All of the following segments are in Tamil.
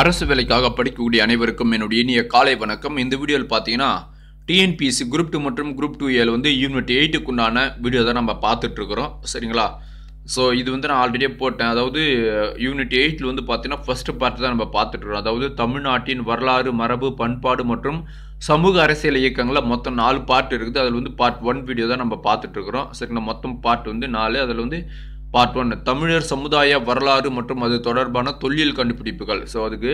அரசு வேலைக்காக படிக்கக்கூடிய அனைவருக்கும் என்னுடைய இனிய காலை வணக்கம் இந்த வீடியோவில் பார்த்தீங்கன்னா டிஎன்பிஎஸ்சி குரூப் டூ மற்றும் குரூப் டூ ஏல் வந்து யூனிட் எயிட்டுக்கு உண்டான வீடியோ தான் நம்ம பார்த்துட்ருக்குறோம் சரிங்களா ஸோ இது வந்து நான் ஆல்ரெடியே போட்டேன் அதாவது யூனிட் எயிட்டில் வந்து பார்த்தீங்கன்னா ஃபஸ்ட்டு பார்ட் தான் நம்ம பார்த்துட்ருக்கோம் அதாவது தமிழ்நாட்டின் வரலாறு மரபு பண்பாடு மற்றும் சமூக அரசியல் இயக்கங்களில் மொத்தம் நாலு பார்ட் இருக்குது அதில் வந்து பார்ட் ஒன் வீடியோ தான் நம்ம பார்த்துட்ருக்குறோம் சரிங்களா மொத்தம் பார்ட் வந்து நாலு அதில் வந்து பார்ட் ஒன் தமிழர் சமுதாய வரலாறு மற்றும் அது தொடர்பான தொல்லியல் கண்டுபிடிப்புகள் ஸோ அதுக்கு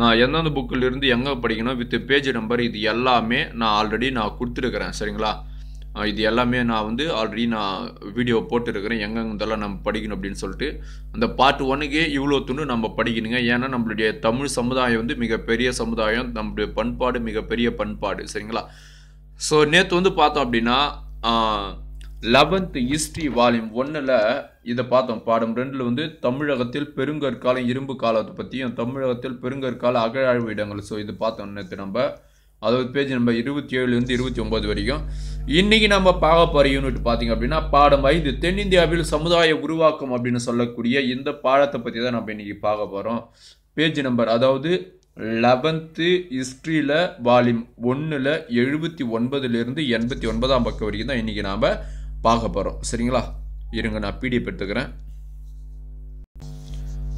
நான் எந்தெந்த புக்கில் இருந்து எங்கே படிக்கணும் வித் பேஜ் நம்பர் இது எல்லாமே நான் ஆல்ரெடி நான் கொடுத்துருக்குறேன் சரிங்களா இது எல்லாமே நான் வந்து ஆல்ரெடி நான் வீடியோ போட்டுருக்கிறேன் எங்கெங்கெல்லாம் நம்ம படிக்கணும் அப்படின்னு சொல்லிட்டு அந்த பார்ட் ஒன்னுக்கே இவ்வளோ துண்டு நம்ம படிக்கணுங்க ஏன்னா நம்மளுடைய தமிழ் சமுதாயம் வந்து மிகப்பெரிய சமுதாயம் நம்மளுடைய பண்பாடு மிகப்பெரிய பண்பாடு சரிங்களா ஸோ நேற்று வந்து பார்த்தோம் அப்படின்னா லெவன்த் ஹிஸ்ட்ரி வால்யூம் ஒன்றில் இதை பார்த்தோம் பாடம் ரெண்டில் வந்து தமிழகத்தில் பெருங்கற்காலம் இரும்பு காலத்தை பற்றியும் தமிழகத்தில் பெருங்கற்கால அகழாழ்வு இடங்கள் ஸோ இது பார்த்தோம் நேற்று நம்ம அதாவது பேஜ் நம்ம இருபத்தி ஏழுலேருந்து இருபத்தி ஒம்பது வரைக்கும் இன்றைக்கி நம்ம பார்க்க போகிற யூனிட் பார்த்திங்க அப்படின்னா பாடம் ஐந்து தென்னிந்தியாவில் சமுதாய உருவாக்கம் அப்படின்னு சொல்லக்கூடிய இந்த பாடத்தை பற்றி தான் நம்ம இன்றைக்கி பார்க்க போகிறோம் பேஜ் நம்பர் அதாவது லெவன்த்து ஹிஸ்ட்ரியில் வால்யூம் ஒன்றில் எழுபத்தி ஒன்பதுலேருந்து எண்பத்தி ஒன்பதாம் பக்கம் வரைக்கும் தான் இன்றைக்கி நாம் பார்க்க போகிறோம் சரிங்களா இருங்க நான் பிடிஎஃப் எடுத்துக்கிறேன்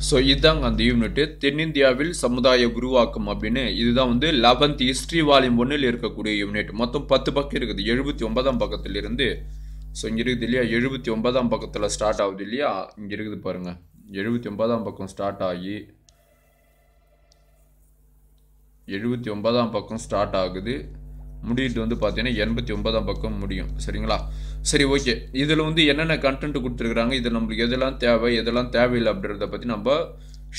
ஸோ இதுதாங்க அந்த யூனிட்டு தென்னிந்தியாவில் சமுதாய குருவாக்கம் அப்படின்னு இதுதான் வந்து லெவன்த் ஹிஸ்ட்ரி வால்யூம் ஒன்றில் இருக்கக்கூடிய யூனிட் மொத்தம் பத்து பக்கம் இருக்குது எழுபத்தி ஒன்பதாம் பக்கத்தில் இருந்து ஸோ இங்கே இருக்குது இல்லையா எழுபத்தி ஒன்பதாம் பக்கத்தில் ஸ்டார்ட் ஆகுது இல்லையா இங்கே இருக்குது பாருங்கள் எழுபத்தி ஒன்பதாம் பக்கம் ஸ்டார்ட் ஆகி எழுபத்தி ஒன்பதாம் பக்கம் ஸ்டார்ட் ஆகுது முடிட்டு வந்து பார்த்தீங்கன்னா எண்பத்தி ஒன்பதாம் பக்கம் முடியும் சரிங்களா சரி ஓகே இதில் வந்து என்னென்ன கண்டென்ட் கொடுத்துருக்குறாங்க இதில் நம்மளுக்கு எதெல்லாம் தேவை எதெல்லாம் தேவையில்லை அப்படின்றத பற்றி நம்ம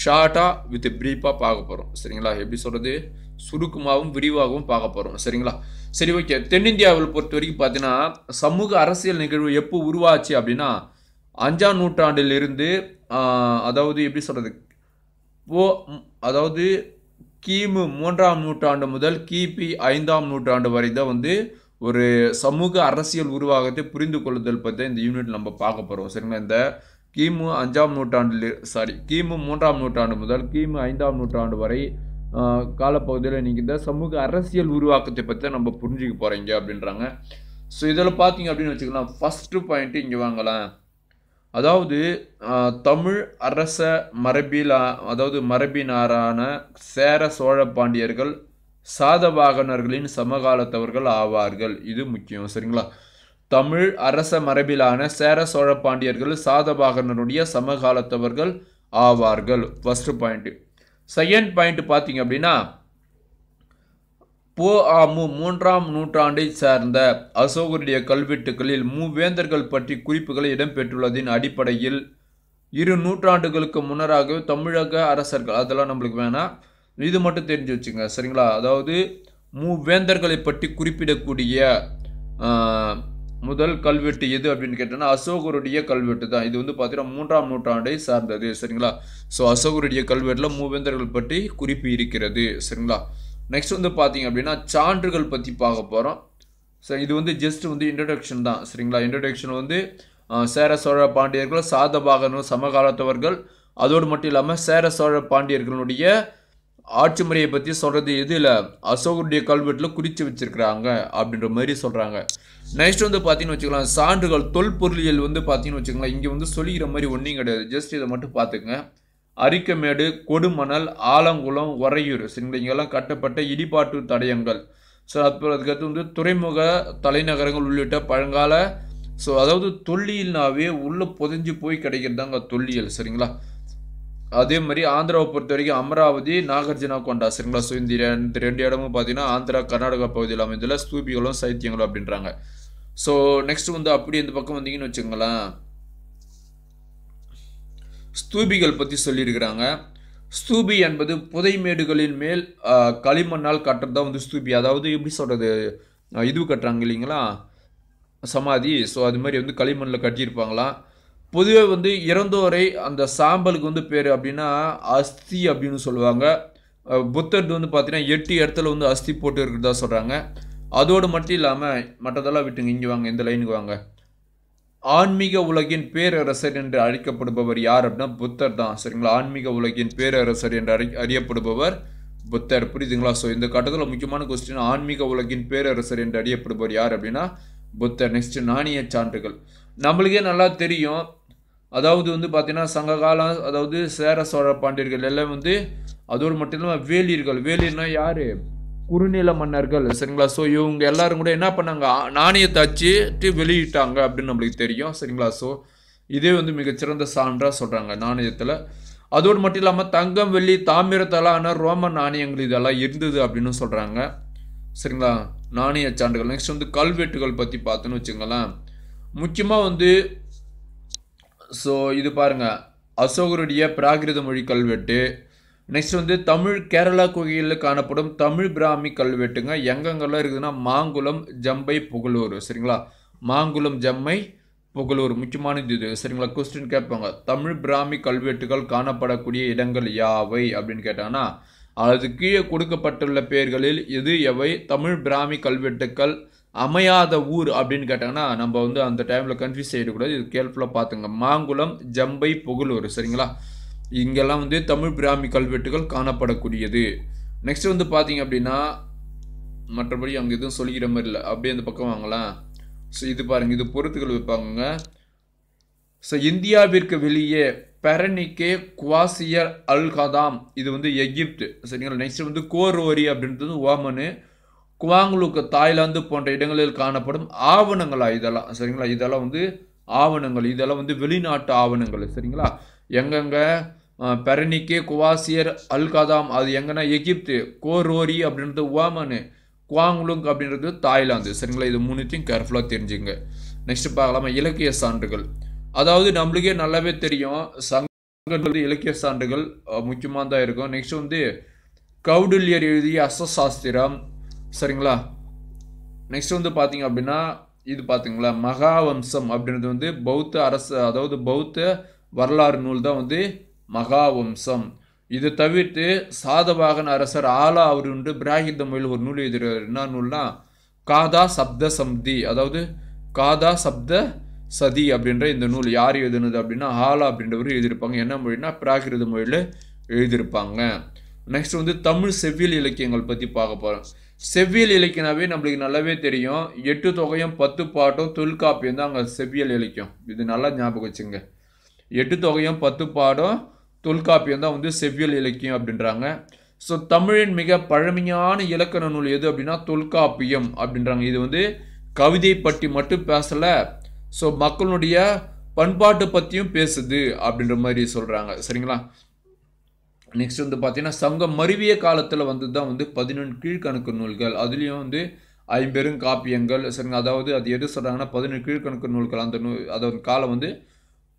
ஷார்ட்டாக வித் ப்ரீஃபாக பார்க்க போகிறோம் சரிங்களா எப்படி சொல்கிறது சுருக்கமாகவும் விரிவாகவும் பார்க்க போகிறோம் சரிங்களா சரி ஓகே தென்னிந்தியாவில் பொறுத்த வரைக்கும் பார்த்தீங்கன்னா சமூக அரசியல் நிகழ்வு எப்போ உருவாச்சு அப்படின்னா அஞ்சாம் நூற்றாண்டிலிருந்து அதாவது எப்படி சொல்கிறது போ அதாவது கிமு மூன்றாம் நூற்றாண்டு முதல் கிபி ஐந்தாம் நூற்றாண்டு வரை தான் வந்து ஒரு சமூக அரசியல் உருவாகத்தை புரிந்து கொள்ளுதல் பற்றி இந்த யூனிட் நம்ம பார்க்க போகிறோம் சரிங்களா இந்த கிமு அஞ்சாம் நூற்றாண்டில் சாரி கிமு மூன்றாம் நூற்றாண்டு முதல் கிமு ஐந்தாம் நூற்றாண்டு வரை காலப்பகுதியில் இன்றைக்கி இந்த சமூக அரசியல் உருவாக்கத்தை பற்றி நம்ம புரிஞ்சுக்க போகிறீங்க அப்படின்றாங்க ஸோ இதில் பார்த்தீங்க அப்படின்னு வச்சுக்கலாம் ஃபஸ்ட்டு பாயிண்ட்டு இங்கே வாங்கலாம் அதாவது தமிழ் அரச மரபிலா அதாவது மரபினாரான சேர சோழ பாண்டியர்கள் சாதவாகனர்களின் சமகாலத்தவர்கள் ஆவார்கள் இது முக்கியம் சரிங்களா தமிழ் அரச மரபிலான சேர சோழ பாண்டியர்கள் சாதவாகனருடைய சமகாலத்தவர்கள் ஆவார்கள் ஃபஸ்ட்டு பாயிண்ட்டு செகண்ட் பாயிண்ட் பார்த்தீங்க அப்படின்னா போ ஆமு மூன்றாம் நூற்றாண்டை சார்ந்த அசோகருடைய கல்வெட்டுகளில் மூவேந்தர்கள் பற்றி குறிப்புகள் இடம்பெற்றுள்ளதின் அடிப்படையில் இரு நூற்றாண்டுகளுக்கு முன்னராகவே தமிழக அரசர்கள் அதெல்லாம் நம்மளுக்கு வேணாம் இது மட்டும் தெரிஞ்சு வச்சுங்க சரிங்களா அதாவது மூவேந்தர்களை பற்றி குறிப்பிடக்கூடிய முதல் கல்வெட்டு எது அப்படின்னு கேட்டோன்னா அசோகருடைய கல்வெட்டு தான் இது வந்து பார்த்தீங்கன்னா மூன்றாம் நூற்றாண்டை சார்ந்தது சரிங்களா ஸோ அசோகருடைய கல்வெட்டில் மூவேந்தர்கள் பற்றி குறிப்பு இருக்கிறது சரிங்களா நெக்ஸ்ட் வந்து பார்த்தீங்க அப்படின்னா சான்றுகள் பற்றி பார்க்க போகிறோம் சார் இது வந்து ஜஸ்ட் வந்து இன்ட்ரடக்ஷன் தான் சரிங்களா இன்ட்ரடக்ஷன் வந்து சேர சோழ பாண்டியர்கள் சாதபாகனும் சமகாலத்தவர்கள் அதோடு மட்டும் இல்லாமல் சேர சோழ பாண்டியர்களுடைய ஆட்சி முறையை பற்றி சொல்கிறது இல்லை அசோகருடைய கல்வெட்டில் குறித்து வச்சுருக்கிறாங்க அப்படின்ற மாதிரி சொல்கிறாங்க நெக்ஸ்ட் வந்து பார்த்தீங்கன்னு வச்சுக்கலாம் சான்றுகள் தொல்பொருளியல் வந்து பார்த்தீங்கன்னு வச்சுக்கலாம் இங்கே வந்து சொல்லிக்கிற மாதிரி ஒன்றும் கிடையாது ஜஸ்ட் இதை மட்டும் பார்த்துக்கங்க அரிக்கமேடு கொடுமணல் ஆலங்குளம் உறையூர் சிங்கங்கெல்லாம் கட்டப்பட்ட இடிபாட்டு தடயங்கள் ஸோ அப்புறம் அதுக்கடுத்து வந்து துறைமுக தலைநகரங்கள் உள்ளிட்ட பழங்கால ஸோ அதாவது தொல்லியல்னாவே உள்ளே புதஞ்சு போய் கிடைக்கிறது அங்கே தொல்லியல் சரிங்களா அதே மாதிரி ஆந்திராவை பொறுத்த வரைக்கும் அமராவதி நாகார்ஜுனா கொண்டா சரிங்களா ஸோ இந்த ரெண்டு ரெண்டு இடமும் பார்த்தீங்கன்னா ஆந்திரா கர்நாடகா பகுதியில் அமைந்துள்ள ஸ்தூபிகளும் சைத்தியங்களும் அப்படின்றாங்க ஸோ நெக்ஸ்ட் வந்து அப்படி இந்த பக்கம் வந்தீங்கன்னு வச்சுங்களேன் ஸ்தூபிகள் பற்றி சொல்லியிருக்கிறாங்க ஸ்தூபி என்பது புதைமேடுகளின் மேல் களிமண்ணால் கட்டுறது தான் வந்து ஸ்தூபி அதாவது எப்படி சொல்கிறது இது கட்டுறாங்க இல்லைங்களா சமாதி ஸோ அது மாதிரி வந்து களிமண்ணில் கட்டியிருப்பாங்களாம் பொதுவே வந்து இறந்தோரை அந்த சாம்பலுக்கு வந்து பேர் அப்படின்னா அஸ்தி அப்படின்னு சொல்லுவாங்க புத்தர்து வந்து பார்த்தீங்கன்னா எட்டு இடத்துல வந்து அஸ்தி போட்டு இருக்கிறதா சொல்கிறாங்க அதோடு மட்டும் இல்லாமல் மற்றதெல்லாம் விட்டுங்க இங்கே வாங்க இந்த லைனுக்கு வாங்க ஆன்மீக உலகின் பேரரசர் என்று அழைக்கப்படுபவர் யார் அப்படின்னா புத்தர் தான் சரிங்களா ஆன்மீக உலகின் பேரரசர் என்று அறி அறியப்படுபவர் புத்தர் புரியுதுங்களா ஸோ இந்த கட்டத்தில் முக்கியமான கொஸ்டின் ஆன்மீக உலகின் பேரரசர் என்று அறியப்படுபவர் யார் அப்படின்னா புத்தர் நெக்ஸ்ட் நாணய சான்றுகள் நம்மளுக்கே நல்லா தெரியும் அதாவது வந்து பார்த்தீங்கன்னா சங்க காலம் அதாவது சேர சோழ பாண்டியர்கள் எல்லாம் வந்து அதோடு மட்டும் இல்லாமல் வேலியர்கள் வேலியர்னா யார் குறுநில மன்னர்கள் சரிங்களா ஸோ இவங்க எல்லாரும் கூட என்ன பண்ணாங்க நாணயத்தை அச்சுட்டு வெளியிட்டாங்க அப்படின்னு நம்மளுக்கு தெரியும் சரிங்களா ஸோ இதே வந்து மிகச்சிறந்த சான்றாக சொல்கிறாங்க நாணயத்தில் அதோடு மட்டும் இல்லாமல் தங்கம் வெள்ளி தாமிரத்தலான ரோம நாணயங்கள் இதெல்லாம் இருந்தது அப்படின்னு சொல்கிறாங்க சரிங்களா நாணய சான்றுகள் நெக்ஸ்ட் வந்து கல்வெட்டுகள் பற்றி பார்த்தோன்னு வச்சுங்களேன் முக்கியமாக வந்து ஸோ இது பாருங்கள் அசோகருடைய பிராகிருத மொழி கல்வெட்டு நெக்ஸ்ட் வந்து தமிழ் கேரளா கோயிலில் காணப்படும் தமிழ் பிராமி கல்வெட்டுங்க எங்கெங்கெல்லாம் இருக்குதுன்னா மாங்குளம் ஜம்பை புகழூர் சரிங்களா மாங்குளம் ஜம்மை புகழூர் முக்கியமானது இது சரிங்களா கொஸ்டின் கேட்பாங்க தமிழ் பிராமி கல்வெட்டுகள் காணப்படக்கூடிய இடங்கள் யாவை அப்படின்னு கேட்டாங்கன்னா அது கீழே கொடுக்கப்பட்டுள்ள பெயர்களில் எது எவை தமிழ் பிராமி கல்வெட்டுக்கள் அமையாத ஊர் அப்படின்னு கேட்டாங்கன்னா நம்ம வந்து அந்த டைமில் கன்ஃபியூஸ் ஆகிடக்கூடாது இது கேர்ஃபுல்லாக பார்த்துங்க மாங்குளம் ஜம்பை புகழூர் சரிங்களா இங்கெல்லாம் வந்து தமிழ் பிராமி கல்வெட்டுகள் காணப்படக்கூடியது நெக்ஸ்ட் வந்து பார்த்தீங்க அப்படின்னா மற்றபடி அங்கே எதுவும் சொல்லிக்கிற மாதிரி இல்லை அப்படியே அந்த பக்கம் வாங்கலாம் ஸோ இது பாருங்கள் இது பொறுத்துகள் வைப்பாங்க ஸோ இந்தியாவிற்கு வெளியே பெரனிக்கே குவாசியர் அல் கதாம் இது வந்து எகிப்து சரிங்களா நெக்ஸ்ட் வந்து கோரோரி அப்படின்றது ஓமனு குவாங்லுக்கு தாய்லாந்து போன்ற இடங்களில் காணப்படும் ஆவணங்களா இதெல்லாம் சரிங்களா இதெல்லாம் வந்து ஆவணங்கள் இதெல்லாம் வந்து வெளிநாட்டு ஆவணங்கள் சரிங்களா எங்கெங்கே பெரனிக்கே குவாசியர் அல்காதாம் அது எங்கன்னா எகிப்து கோரோரி அப்படின்றது ஓமனு குவாங்லுங் அப்படின்றது தாய்லாந்து சரிங்களா இது மூணுத்தையும் கேர்ஃபுல்லாக தெரிஞ்சுங்க நெக்ஸ்ட் பார்க்கலாமா இலக்கிய சான்றுகள் அதாவது நம்மளுக்கே நல்லாவே தெரியும் சங்க இலக்கிய சான்றுகள் முக்கியமாக தான் இருக்கும் நெக்ஸ்ட் வந்து கௌடில்யர் எழுதிய அசசாஸ்திரம் சரிங்களா நெக்ஸ்ட் வந்து பார்த்தீங்க அப்படின்னா இது பார்த்தீங்களா மகாவம்சம் அப்படின்றது வந்து பௌத்த அரசு அதாவது பௌத்த வரலாறு நூல் தான் வந்து மகாவம்சம் இது தவிர்த்து சாதவாகன அரசர் ஆலா அவர் உண்டு பிராகித மொழியில் ஒரு நூல் எழுதுகிறார் என்ன நூல்னா காதா சப்த சம்தி அதாவது காதா சப்த சதி அப்படின்ற இந்த நூல் யார் எழுதுனது அப்படின்னா ஆலா அப்படின்றவர் எழுதியிருப்பாங்க என்ன மொழினா பிராகிருத மொழியில் எழுதியிருப்பாங்க நெக்ஸ்ட் வந்து தமிழ் செவ்வியல் இலக்கியங்கள் பற்றி பார்க்க போகிறோம் செவ்வியல் இலக்கியனாவே நம்மளுக்கு நல்லாவே தெரியும் எட்டு தொகையும் பத்து பாட்டும் தொல்காப்பியம் தான் அங்கே செவ்வியல் இலக்கியம் இது நல்லா ஞாபகம் வச்சுங்க எட்டு தொகையும் பத்து பாடம் தொல்காப்பியம் தான் வந்து செவ்வியல் இலக்கியம் அப்படின்றாங்க ஸோ தமிழின் மிக பழமையான இலக்கண நூல் எது அப்படின்னா தொல்காப்பியம் அப்படின்றாங்க இது வந்து கவிதை பற்றி மட்டும் பேசலை ஸோ மக்களுடைய பண்பாட்டு பற்றியும் பேசுது அப்படின்ற மாதிரி சொல்கிறாங்க சரிங்களா நெக்ஸ்ட் வந்து பார்த்தீங்கன்னா சங்கம் மருவிய காலத்தில் வந்து தான் வந்து பதினொன்று கீழ்கணக்கு நூல்கள் அதுலேயும் வந்து ஐம்பெரும் காப்பியங்கள் சரிங்க அதாவது அது எது சொல்கிறாங்கன்னா பதினெட்டு கீழ்கணக்கு நூல்கள் அந்த நூல் அதோட காலம் வந்து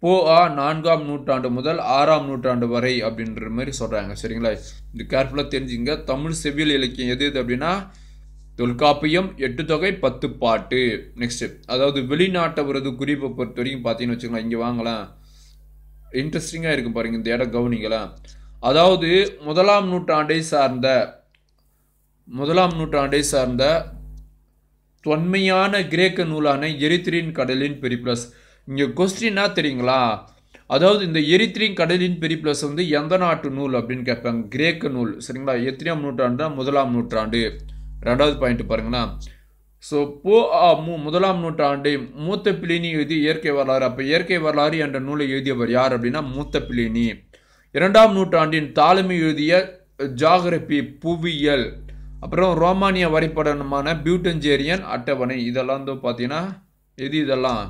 போஆ நான்காம் நூற்றாண்டு முதல் ஆறாம் நூற்றாண்டு வரை அப்படின்ற மாதிரி சொல்கிறாங்க சரிங்களா இது கேர்ஃபுல்லாக தெரிஞ்சுங்க தமிழ் செவியல் இலக்கியம் எது எது அப்படின்னா தொல்காப்பியம் எட்டு தொகை பத்து பாட்டு நெக்ஸ்ட்டு அதாவது வெளிநாட்டவரது குறிப்பை பொறுத்த வரைக்கும் பார்த்தீங்கன்னு வச்சுக்கலாம் இங்கே வாங்கலாம் இன்ட்ரெஸ்டிங்காக இருக்கும் பாருங்கள் இந்த இடம் கவனிக்கலாம் அதாவது முதலாம் நூற்றாண்டை சார்ந்த முதலாம் நூற்றாண்டை சார்ந்த தொன்மையான கிரேக்க நூலான எரித்திரின் கடலின் பெரிப்ளஸ் இங்கே கொஸ்டின்னா தெரியுங்களா அதாவது இந்த எரித்திரின் கடலின் பிளஸ் வந்து எந்த நாட்டு நூல் அப்படின்னு கேட்பாங்க கிரேக்க நூல் சரிங்களா எத்தனையாம் நூற்றாண்டு முதலாம் நூற்றாண்டு ரெண்டாவது பாயிண்ட் பாருங்கன்னா ஸோ போ ஆ மு முதலாம் நூற்றாண்டு மூத்த பிளினி எழுதி இயற்கை வரலாறு அப்போ இயற்கை வரலாறு என்ற நூலை எழுதியவர் யார் அப்படின்னா மூத்த பிளினி இரண்டாம் நூற்றாண்டின் தாளமை எழுதிய ஜாகிரபி புவியியல் அப்புறம் ரோமானிய வரைபடமான பியூட்டஞ்சேரியன் அட்டவணை இதெல்லாம் வந்து பார்த்தீங்கன்னா எது இதெல்லாம்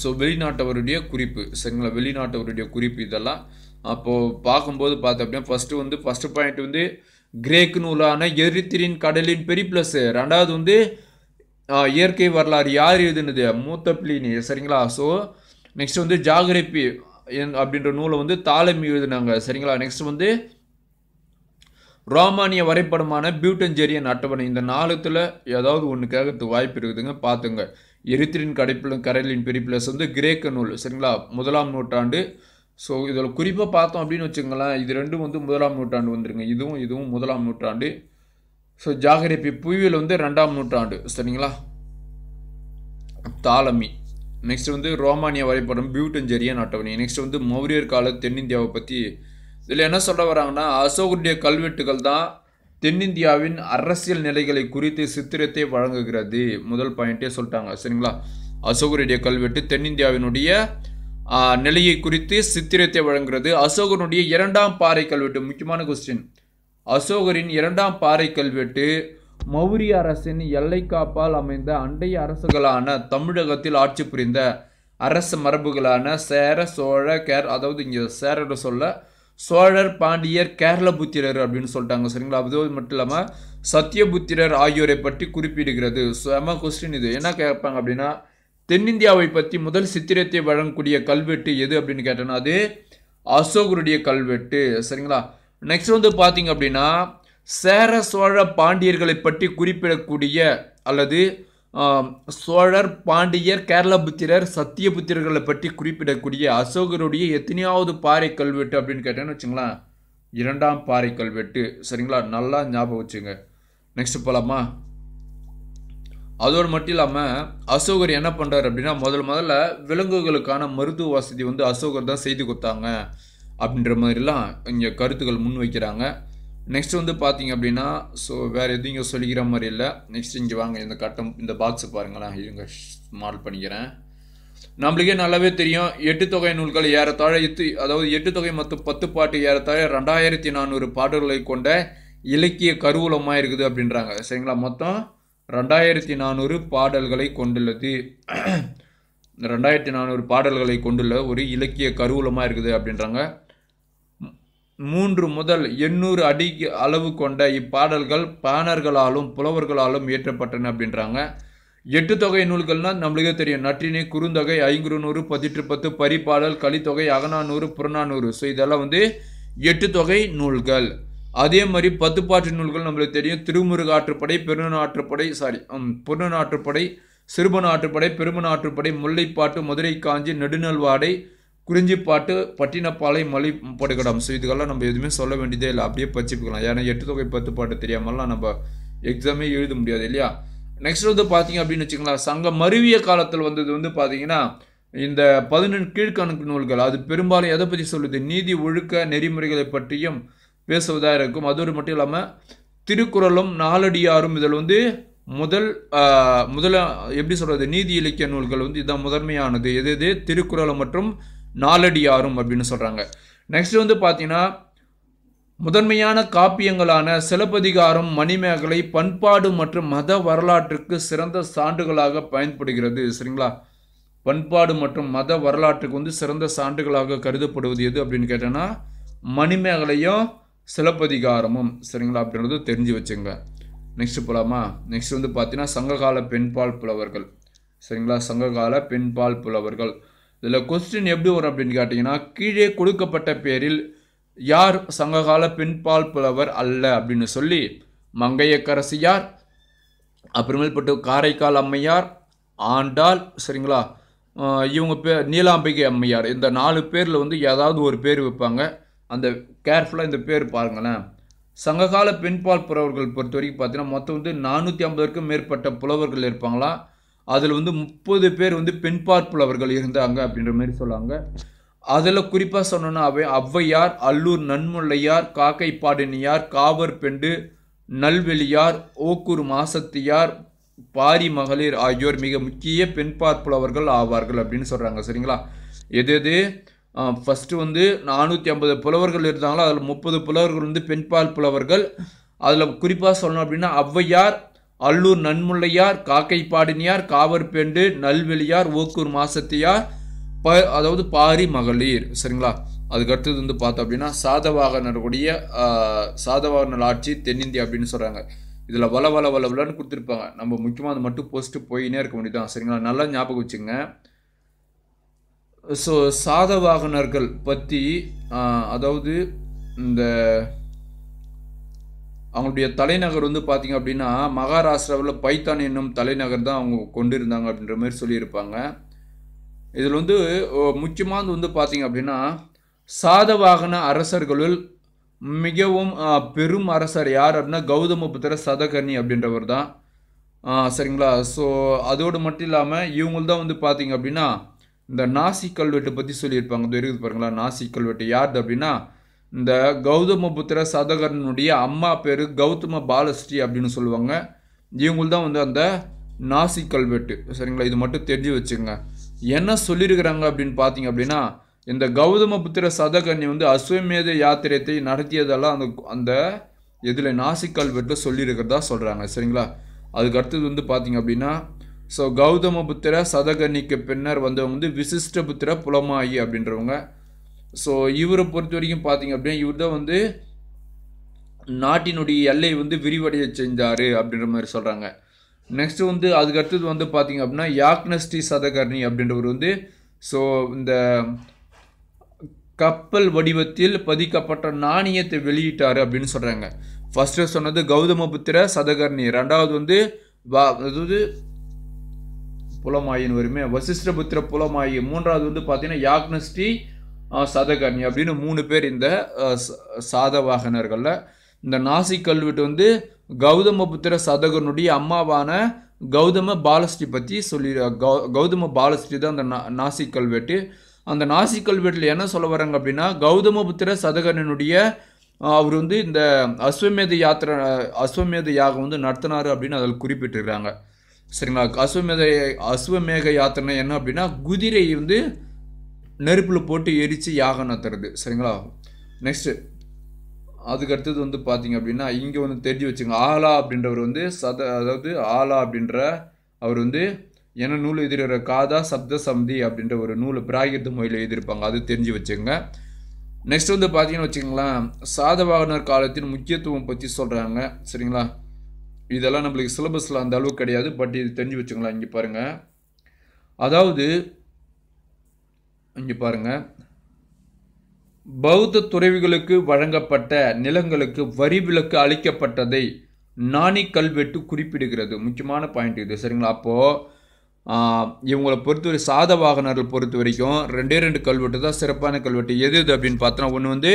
ஸோ வெளிநாட்டவருடைய குறிப்பு சரிங்களா வெளிநாட்டவருடைய குறிப்பு இதெல்லாம் அப்போது பார்க்கும்போது பார்த்தோம் அப்படின்னா ஃபஸ்ட்டு வந்து ஃபஸ்ட்டு பாயிண்ட் வந்து கிரேக் நூலான எரித்திரின் கடலின் ப்ளஸ் ரெண்டாவது வந்து இயற்கை வரலாறு யார் எழுதுனது மூத்த பிளினி சரிங்களா ஸோ நெக்ஸ்ட் வந்து ஜாகிரபி அப்படின்ற நூலை வந்து தாளமி எழுதுனாங்க சரிங்களா நெக்ஸ்ட் வந்து ரோமானிய வரைபடமான ஜெரியன் அட்டவணை இந்த நாளத்தில் ஏதாவது ஒன்று கேட்கறதுக்கு வாய்ப்பு இருக்குதுங்க பார்த்துங்க எரித்திரின் கடைப்பில் கரையலின் பிரிப்பிலஸ் வந்து கிரேக்க நூல் சரிங்களா முதலாம் நூற்றாண்டு ஸோ இதில் குறிப்பாக பார்த்தோம் அப்படின்னு வச்சுக்கோங்களேன் இது ரெண்டும் வந்து முதலாம் நூற்றாண்டு வந்துருங்க இதுவும் இதுவும் முதலாம் நூற்றாண்டு ஸோ ஜாகிரபி புவியில் வந்து ரெண்டாம் நூற்றாண்டு சரிங்களா தாலமி நெக்ஸ்ட் வந்து ரோமானிய வரைபடம் பியூட்டஞ்சரியன் அட்டவணை நெக்ஸ்ட் வந்து மௌரியர் கால தென்னிந்தியாவை பற்றி இதில் என்ன சொல்ல வராங்கன்னா அசோகருடைய கல்வெட்டுகள் தான் தென்னிந்தியாவின் அரசியல் நிலைகளை குறித்து சித்திரத்தை வழங்குகிறது முதல் பாயிண்ட்டே சொல்லிட்டாங்க சரிங்களா அசோகருடைய கல்வெட்டு தென்னிந்தியாவினுடைய நிலையை குறித்து சித்திரத்தை வழங்குகிறது அசோகனுடைய இரண்டாம் பாறை கல்வெட்டு முக்கியமான கொஸ்டின் அசோகரின் இரண்டாம் பாறை கல்வெட்டு மௌரிய அரசின் எல்லை காப்பால் அமைந்த அண்டை அரசுகளான தமிழகத்தில் ஆட்சி புரிந்த அரச மரபுகளான சேர சோழ கேர் அதாவது இங்கே சேரோட சொல்ல சோழர் பாண்டியர் கேரளபுத்திரர் அப்படின்னு சொல்லிட்டாங்க சரிங்களா அது மட்டும் இல்லாமல் சத்தியபுத்திரர் ஆகியோரை பற்றி குறிப்பிடுகிறது செம கொஸ்டின் இது என்ன கேட்பாங்க அப்படின்னா தென்னிந்தியாவை பற்றி முதல் சித்திரத்தை வழங்கக்கூடிய கல்வெட்டு எது அப்படின்னு கேட்டோன்னா அது அசோகருடைய கல்வெட்டு சரிங்களா நெக்ஸ்ட் வந்து பார்த்தீங்க அப்படின்னா சேர சோழ பாண்டியர்களை பற்றி குறிப்பிடக்கூடிய அல்லது சோழர் பாண்டியர் கேரளபுத்திரர் சத்தியபுத்திரர்களை பற்றி குறிப்பிடக்கூடிய அசோகருடைய எத்தனையாவது பாறை கல்வெட்டு அப்படின்னு கேட்டேன்னு வச்சுங்களேன் இரண்டாம் பாறை கல்வெட்டு சரிங்களா நல்லா ஞாபகம் வச்சுங்க நெக்ஸ்ட் போகலாமா அதோடு மட்டும் இல்லாமல் அசோகர் என்ன பண்ணுறார் அப்படின்னா முதல் முதல்ல விலங்குகளுக்கான மருத்துவ வசதி வந்து அசோகர் தான் செய்து கொடுத்தாங்க அப்படின்ற மாதிரிலாம் இங்கே கருத்துக்கள் முன் வைக்கிறாங்க நெக்ஸ்ட் வந்து பார்த்தீங்க அப்படின்னா ஸோ வேறு எதுவும் இங்கே சொல்லிக்கிற மாதிரி இல்லை நெக்ஸ்ட் இங்கே வாங்க இந்த கட்டம் இந்த பாக்ஸை பாருங்களேன் இவங்க மாடல் பண்ணிக்கிறேன் நம்மளுக்கே நல்லாவே தெரியும் எட்டு தொகை நூல்கள் ஏறத்தாழ எத்து அதாவது எட்டு தொகை மற்றும் பத்து பாட்டு ஏறத்தாழ ரெண்டாயிரத்தி நானூறு பாடல்களை கொண்ட இலக்கிய கருவூலமாக இருக்குது அப்படின்றாங்க சரிங்களா மொத்தம் ரெண்டாயிரத்தி நானூறு பாடல்களை கொண்டுள்ளது ரெண்டாயிரத்தி நானூறு பாடல்களை கொண்டுள்ள ஒரு இலக்கிய கருவூலமாக இருக்குது அப்படின்றாங்க மூன்று முதல் எண்ணூறு அடி அளவு கொண்ட இப்பாடல்கள் பாணர்களாலும் புலவர்களாலும் இயற்றப்பட்டன அப்படின்றாங்க எட்டு தொகை நூல்கள்னால் நம்மளுக்கே தெரியும் நற்றினை குறுந்தொகை ஐங்குறுநூறு பதிற்று பத்து பரிப்பாடல் கலித்தொகை அகநானூறு புறநானூறு ஸோ இதெல்லாம் வந்து எட்டு தொகை நூல்கள் அதே மாதிரி பத்துப்பாட்டு நூல்கள் நம்மளுக்கு தெரியும் Thirumurugatruppadai Perunatruppadai sorry Porunaratruppadai Sirupanatruppadai Perumpanatruppadai Mullaippattu Maduraikkanchi Nedunalvadai Kurinjippattu Pattinappalai Malaipadukadam so இதுக்கெல்லாம் நம்ம எதுவுமே சொல்ல வேண்டியதே இல்லை அப்படியே பச்சுக்கலாம் ஏன்னா எட்டு தொகை பத்து பாட்டு தெரியாமலாம் நம்ம எக்ஸாமே எழுத முடியாது இல்லையா நெக்ஸ்ட் வந்து பார்த்தீங்க அப்படின்னு வச்சுக்கலாம் சங்கம் மருவிய காலத்தில் வந்தது வந்து பார்த்தீங்கன்னா இந்த பதினெண்டு கீழ்கணக்கு நூல்கள் அது பெரும்பாலும் எதை பற்றி சொல்லுது நீதி ஒழுக்க நெறிமுறைகளை பற்றியும் பேசுவதாக இருக்கும் அதோடு மட்டும் இல்லாமல் திருக்குறளும் நாலடியாரும் இதில் வந்து முதல் முதல எப்படி சொல்கிறது நீதி இலக்கிய நூல்கள் வந்து இதுதான் முதன்மையானது எது எது திருக்குறள் மற்றும் நாலடியாரும் அப்படின்னு சொல்கிறாங்க நெக்ஸ்ட் வந்து பார்த்தீங்கன்னா முதன்மையான காப்பியங்களான சிலப்பதிகாரம் மணிமேகலை பண்பாடு மற்றும் மத வரலாற்றுக்கு சிறந்த சான்றுகளாக பயன்படுகிறது சரிங்களா பண்பாடு மற்றும் மத வரலாற்றுக்கு வந்து சிறந்த சான்றுகளாக கருதப்படுவது எது அப்படின்னு கேட்டோன்னா மணிமேகலையும் சிலப்பதிகாரமும் சரிங்களா அப்படின்றது தெரிஞ்சு வச்சுங்க நெக்ஸ்ட் போலாமா நெக்ஸ்ட் வந்து பார்த்தீங்கன்னா சங்ககால பெண்பால் புலவர்கள் சரிங்களா சங்ககால பெண்பால் புலவர்கள் இதில் கொஸ்டின் எப்படி வரும் அப்படின்னு கேட்டிங்கன்னா கீழே கொடுக்கப்பட்ட பேரில் யார் சங்ககால பின்பால் புலவர் அல்ல அப்படின்னு சொல்லி மங்கையக்கரசியார் அப்புறமேல்பட்டு காரைக்கால் அம்மையார் ஆண்டாள் சரிங்களா இவங்க பேர் நீலாம்பிகை அம்மையார் இந்த நாலு பேரில் வந்து ஏதாவது ஒரு பேர் வைப்பாங்க அந்த கேர்ஃபுல்லாக இந்த பேர் பாருங்களேன் சங்ககால பின்பால் புலவர்கள் பொறுத்த வரைக்கும் பார்த்தீங்கன்னா மொத்தம் வந்து நானூற்றி ஐம்பதுக்கும் மேற்பட்ட புலவர்கள் இருப்பாங்களா அதில் வந்து முப்பது பேர் வந்து பெண் பார்ப்புலவர்கள் இருந்தாங்க அப்படின்ற மாதிரி சொல்லுவாங்க அதில் குறிப்பாக சொன்னோன்னா அவை ஔவையார் அல்லூர் நன்முல்லையார் காக்கை பாடினியார் காவர் பெண்டு நல்வெளியார் ஓக்கூர் மாசத்தியார் பாரி மகளிர் ஆகியோர் மிக முக்கிய பெண் பார்ப்புலவர்கள் ஆவார்கள் அப்படின்னு சொல்கிறாங்க சரிங்களா எது எது ஃபஸ்ட்டு வந்து நானூற்றி ஐம்பது புலவர்கள் இருந்தாங்களோ அதில் முப்பது புலவர்கள் வந்து பால் புலவர்கள் அதில் குறிப்பாக சொல்லணும் அப்படின்னா ஔவையார் அல்லூர் நன்முள்ளையார் காக்கை பாடினியார் காவற்பெண்டு நல்வெளியார் ஓக்கூர் மாசத்தியார் ப அதாவது பாரி மகளிர் சரிங்களா அதுக்கு அடுத்தது வந்து பார்த்தோம் அப்படின்னா சாதவாகனருடைய சாதவாகனர் ஆட்சி தென்னிந்தியா அப்படின்னு சொல்கிறாங்க இதில் வள வள வள வளன்னு கொடுத்துருப்பாங்க நம்ம முக்கியமாக அது மட்டும் போஸ்ட்டு போயினே இருக்க முடியுதான் சரிங்களா நல்லா ஞாபகம் வச்சுங்க ஸோ சாதவாகனர்கள் பற்றி அதாவது இந்த அவங்களுடைய தலைநகர் வந்து பார்த்திங்க அப்படின்னா மகாராஷ்டிராவில் பைத்தான் என்னும் தலைநகர் தான் அவங்க கொண்டு இருந்தாங்க அப்படின்ற மாதிரி சொல்லியிருப்பாங்க இதில் வந்து முக்கியமானது வந்து பார்த்திங்க அப்படின்னா சாதவாகன அரசர்களுள் மிகவும் பெரும் அரசர் யார் அப்படின்னா கௌதம புத்திர சதகர்ணி அப்படின்றவர் தான் சரிங்களா ஸோ அதோடு மட்டும் இல்லாமல் இவங்கள்தான் தான் வந்து பார்த்திங்க அப்படின்னா இந்த நாசி கல்வெட்டு பற்றி சொல்லியிருப்பாங்க தெரியுது இருக்குது பாருங்களா நாசிக் கல்வெட்டு யார் அப்படின்னா இந்த கௌதம புத்திர சதகரனுடைய அம்மா பேர் கௌதம பாலஸ்ரீ அப்படின்னு சொல்லுவாங்க இவங்களுக்கு தான் வந்து அந்த நாசி கல்வெட்டு சரிங்களா இது மட்டும் தெரிஞ்சு வச்சுங்க என்ன சொல்லியிருக்கிறாங்க அப்படின்னு பார்த்தீங்க அப்படின்னா இந்த கௌதம புத்திர சதகர்ணி வந்து அஸ்வமேத யாத்திரையத்தை நடத்தியதெல்லாம் அந்த அந்த இதில் நாசி கல்வெட்டு சொல்லியிருக்கிறதா சொல்கிறாங்க சரிங்களா அதுக்கு அடுத்தது வந்து பார்த்தீங்க அப்படின்னா ஸோ கௌதம புத்திர சதகர்ணிக்கு பின்னர் வந்தவங்க வந்து விசிஷ்ட புத்திர புலமாயி அப்படின்றவங்க ஸோ இவரை பொறுத்த வரைக்கும் பார்த்தீங்க அப்படின்னா இவர் தான் வந்து நாட்டினுடைய எல்லை வந்து விரிவடைய செஞ்சார் அப்படின்ற மாதிரி சொல்கிறாங்க நெக்ஸ்ட் வந்து அதுக்கு அடுத்தது வந்து பார்த்தீங்க அப்படின்னா யாக்னஸ்டி சதகர்ணி அப்படின்றவர் வந்து ஸோ இந்த கப்பல் வடிவத்தில் பதிக்கப்பட்ட நாணயத்தை வெளியிட்டார் அப்படின்னு சொல்கிறாங்க ஃபஸ்ட்டு சொன்னது கௌதம புத்திர சதகர்ணி ரெண்டாவது வந்து அதாவது புலமாயின் வருமே வசிஷ்டபுத்திர புலமாயி மூன்றாவது வந்து பார்த்தீங்கன்னா யாக்னஸ்டி சதகர்ணி அப்படின்னு மூணு பேர் இந்த சாதவாகனர்களில் இந்த நாசி கல்வெட்டு வந்து கௌதம புத்திர சதகனுடைய அம்மாவான கௌதம பாலஸ்ரீ பற்றி சொல்லி கௌதம பாலஸ்ரீ தான் அந்த நா நாசி கல்வெட்டு அந்த நாசி கல்வெட்டில் என்ன சொல்ல வராங்க அப்படின்னா கௌதம புத்திர சதகனனுடைய அவர் வந்து இந்த அஸ்வமேத யாத்திரை அஸ்வமேத யாகம் வந்து நடத்தினார் அப்படின்னு அதில் குறிப்பிட்டிருக்கிறாங்க சரிங்களா அஸ்வமேத அஸ்வமேக யாத்திரை என்ன அப்படின்னா குதிரை வந்து நெருப்பில் போட்டு எரித்து யாகம் நடத்துறது சரிங்களா நெக்ஸ்ட்டு அதுக்கடுத்தது வந்து பார்த்தீங்க அப்படின்னா இங்கே வந்து தெரிஞ்சு வச்சுங்க ஆலா அப்படின்றவர் வந்து சத அதாவது ஆலா அப்படின்ற அவர் வந்து என நூல் எதிர்கிற காதா சப்த சம்தி அப்படின்ற ஒரு நூலை பிராகிருத்த மொழியில் எழுதியிருப்பாங்க அது தெரிஞ்சு வச்சுங்க நெக்ஸ்ட் வந்து பார்த்தீங்கன்னு வச்சுக்கோங்களேன் சாதவாகனர் காலத்தின் முக்கியத்துவம் பற்றி சொல்கிறாங்க சரிங்களா இதெல்லாம் நம்மளுக்கு சிலபஸில் அந்த அளவுக்கு கிடையாது பட் இது தெரிஞ்சு வச்சுக்கலாம் இங்கே பாருங்கள் அதாவது இங்கே பாருங்கள் பௌத்த துறவிகளுக்கு வழங்கப்பட்ட நிலங்களுக்கு வரி விலக்கு அளிக்கப்பட்டதை நாணி கல்வெட்டு குறிப்பிடுகிறது முக்கியமான பாயிண்ட் இது சரிங்களா அப்போது இவங்களை பொறுத்தவரை சாத வாகனர்கள் பொறுத்த வரைக்கும் ரெண்டே ரெண்டு கல்வெட்டு தான் சிறப்பான கல்வெட்டு எது எது அப்படின்னு பார்த்தோன்னா ஒன்று வந்து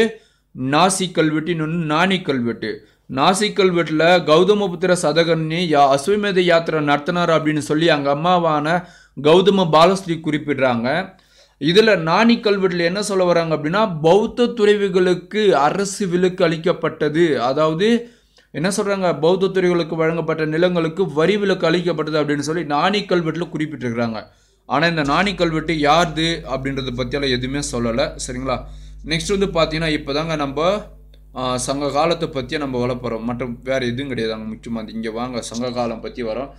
நாசி கல்வெட்டு இன்னொன்று நாணி கல்வெட்டு நாசி கல்வெட்டில் கௌதமபுத்திர சதகர்ணி யா அஸ்வமேத யாத்திரை நடத்தினார் அப்படின்னு சொல்லி அங்கே அம்மாவான கௌதம பாலஸ்ரீ குறிப்பிடுறாங்க இதில் நாணி கல்வெட்டில் என்ன சொல்ல வராங்க அப்படின்னா பௌத்த துறைவுகளுக்கு அரசு விலக்கு அளிக்கப்பட்டது அதாவது என்ன சொல்கிறாங்க பௌத்த துறைகளுக்கு வழங்கப்பட்ட நிலங்களுக்கு வரி விலக்கு அளிக்கப்பட்டது அப்படின்னு சொல்லி நாணி கல்வெட்டில் குறிப்பிட்டிருக்கிறாங்க ஆனால் இந்த நாணி கல்வெட்டு யார்து அப்படின்றத பற்றியெல்லாம் எதுவுமே சொல்லலை சரிங்களா நெக்ஸ்ட் வந்து பார்த்தீங்கன்னா இப்போ தாங்க நம்ம சங்க காலத்தை பற்றியே நம்ம வளர்ப்புறோம் மற்றும் வேறு எதுவும் கிடையாதாங்க முக்கியமாக இங்கே வாங்க சங்க காலம் பற்றி வரோம்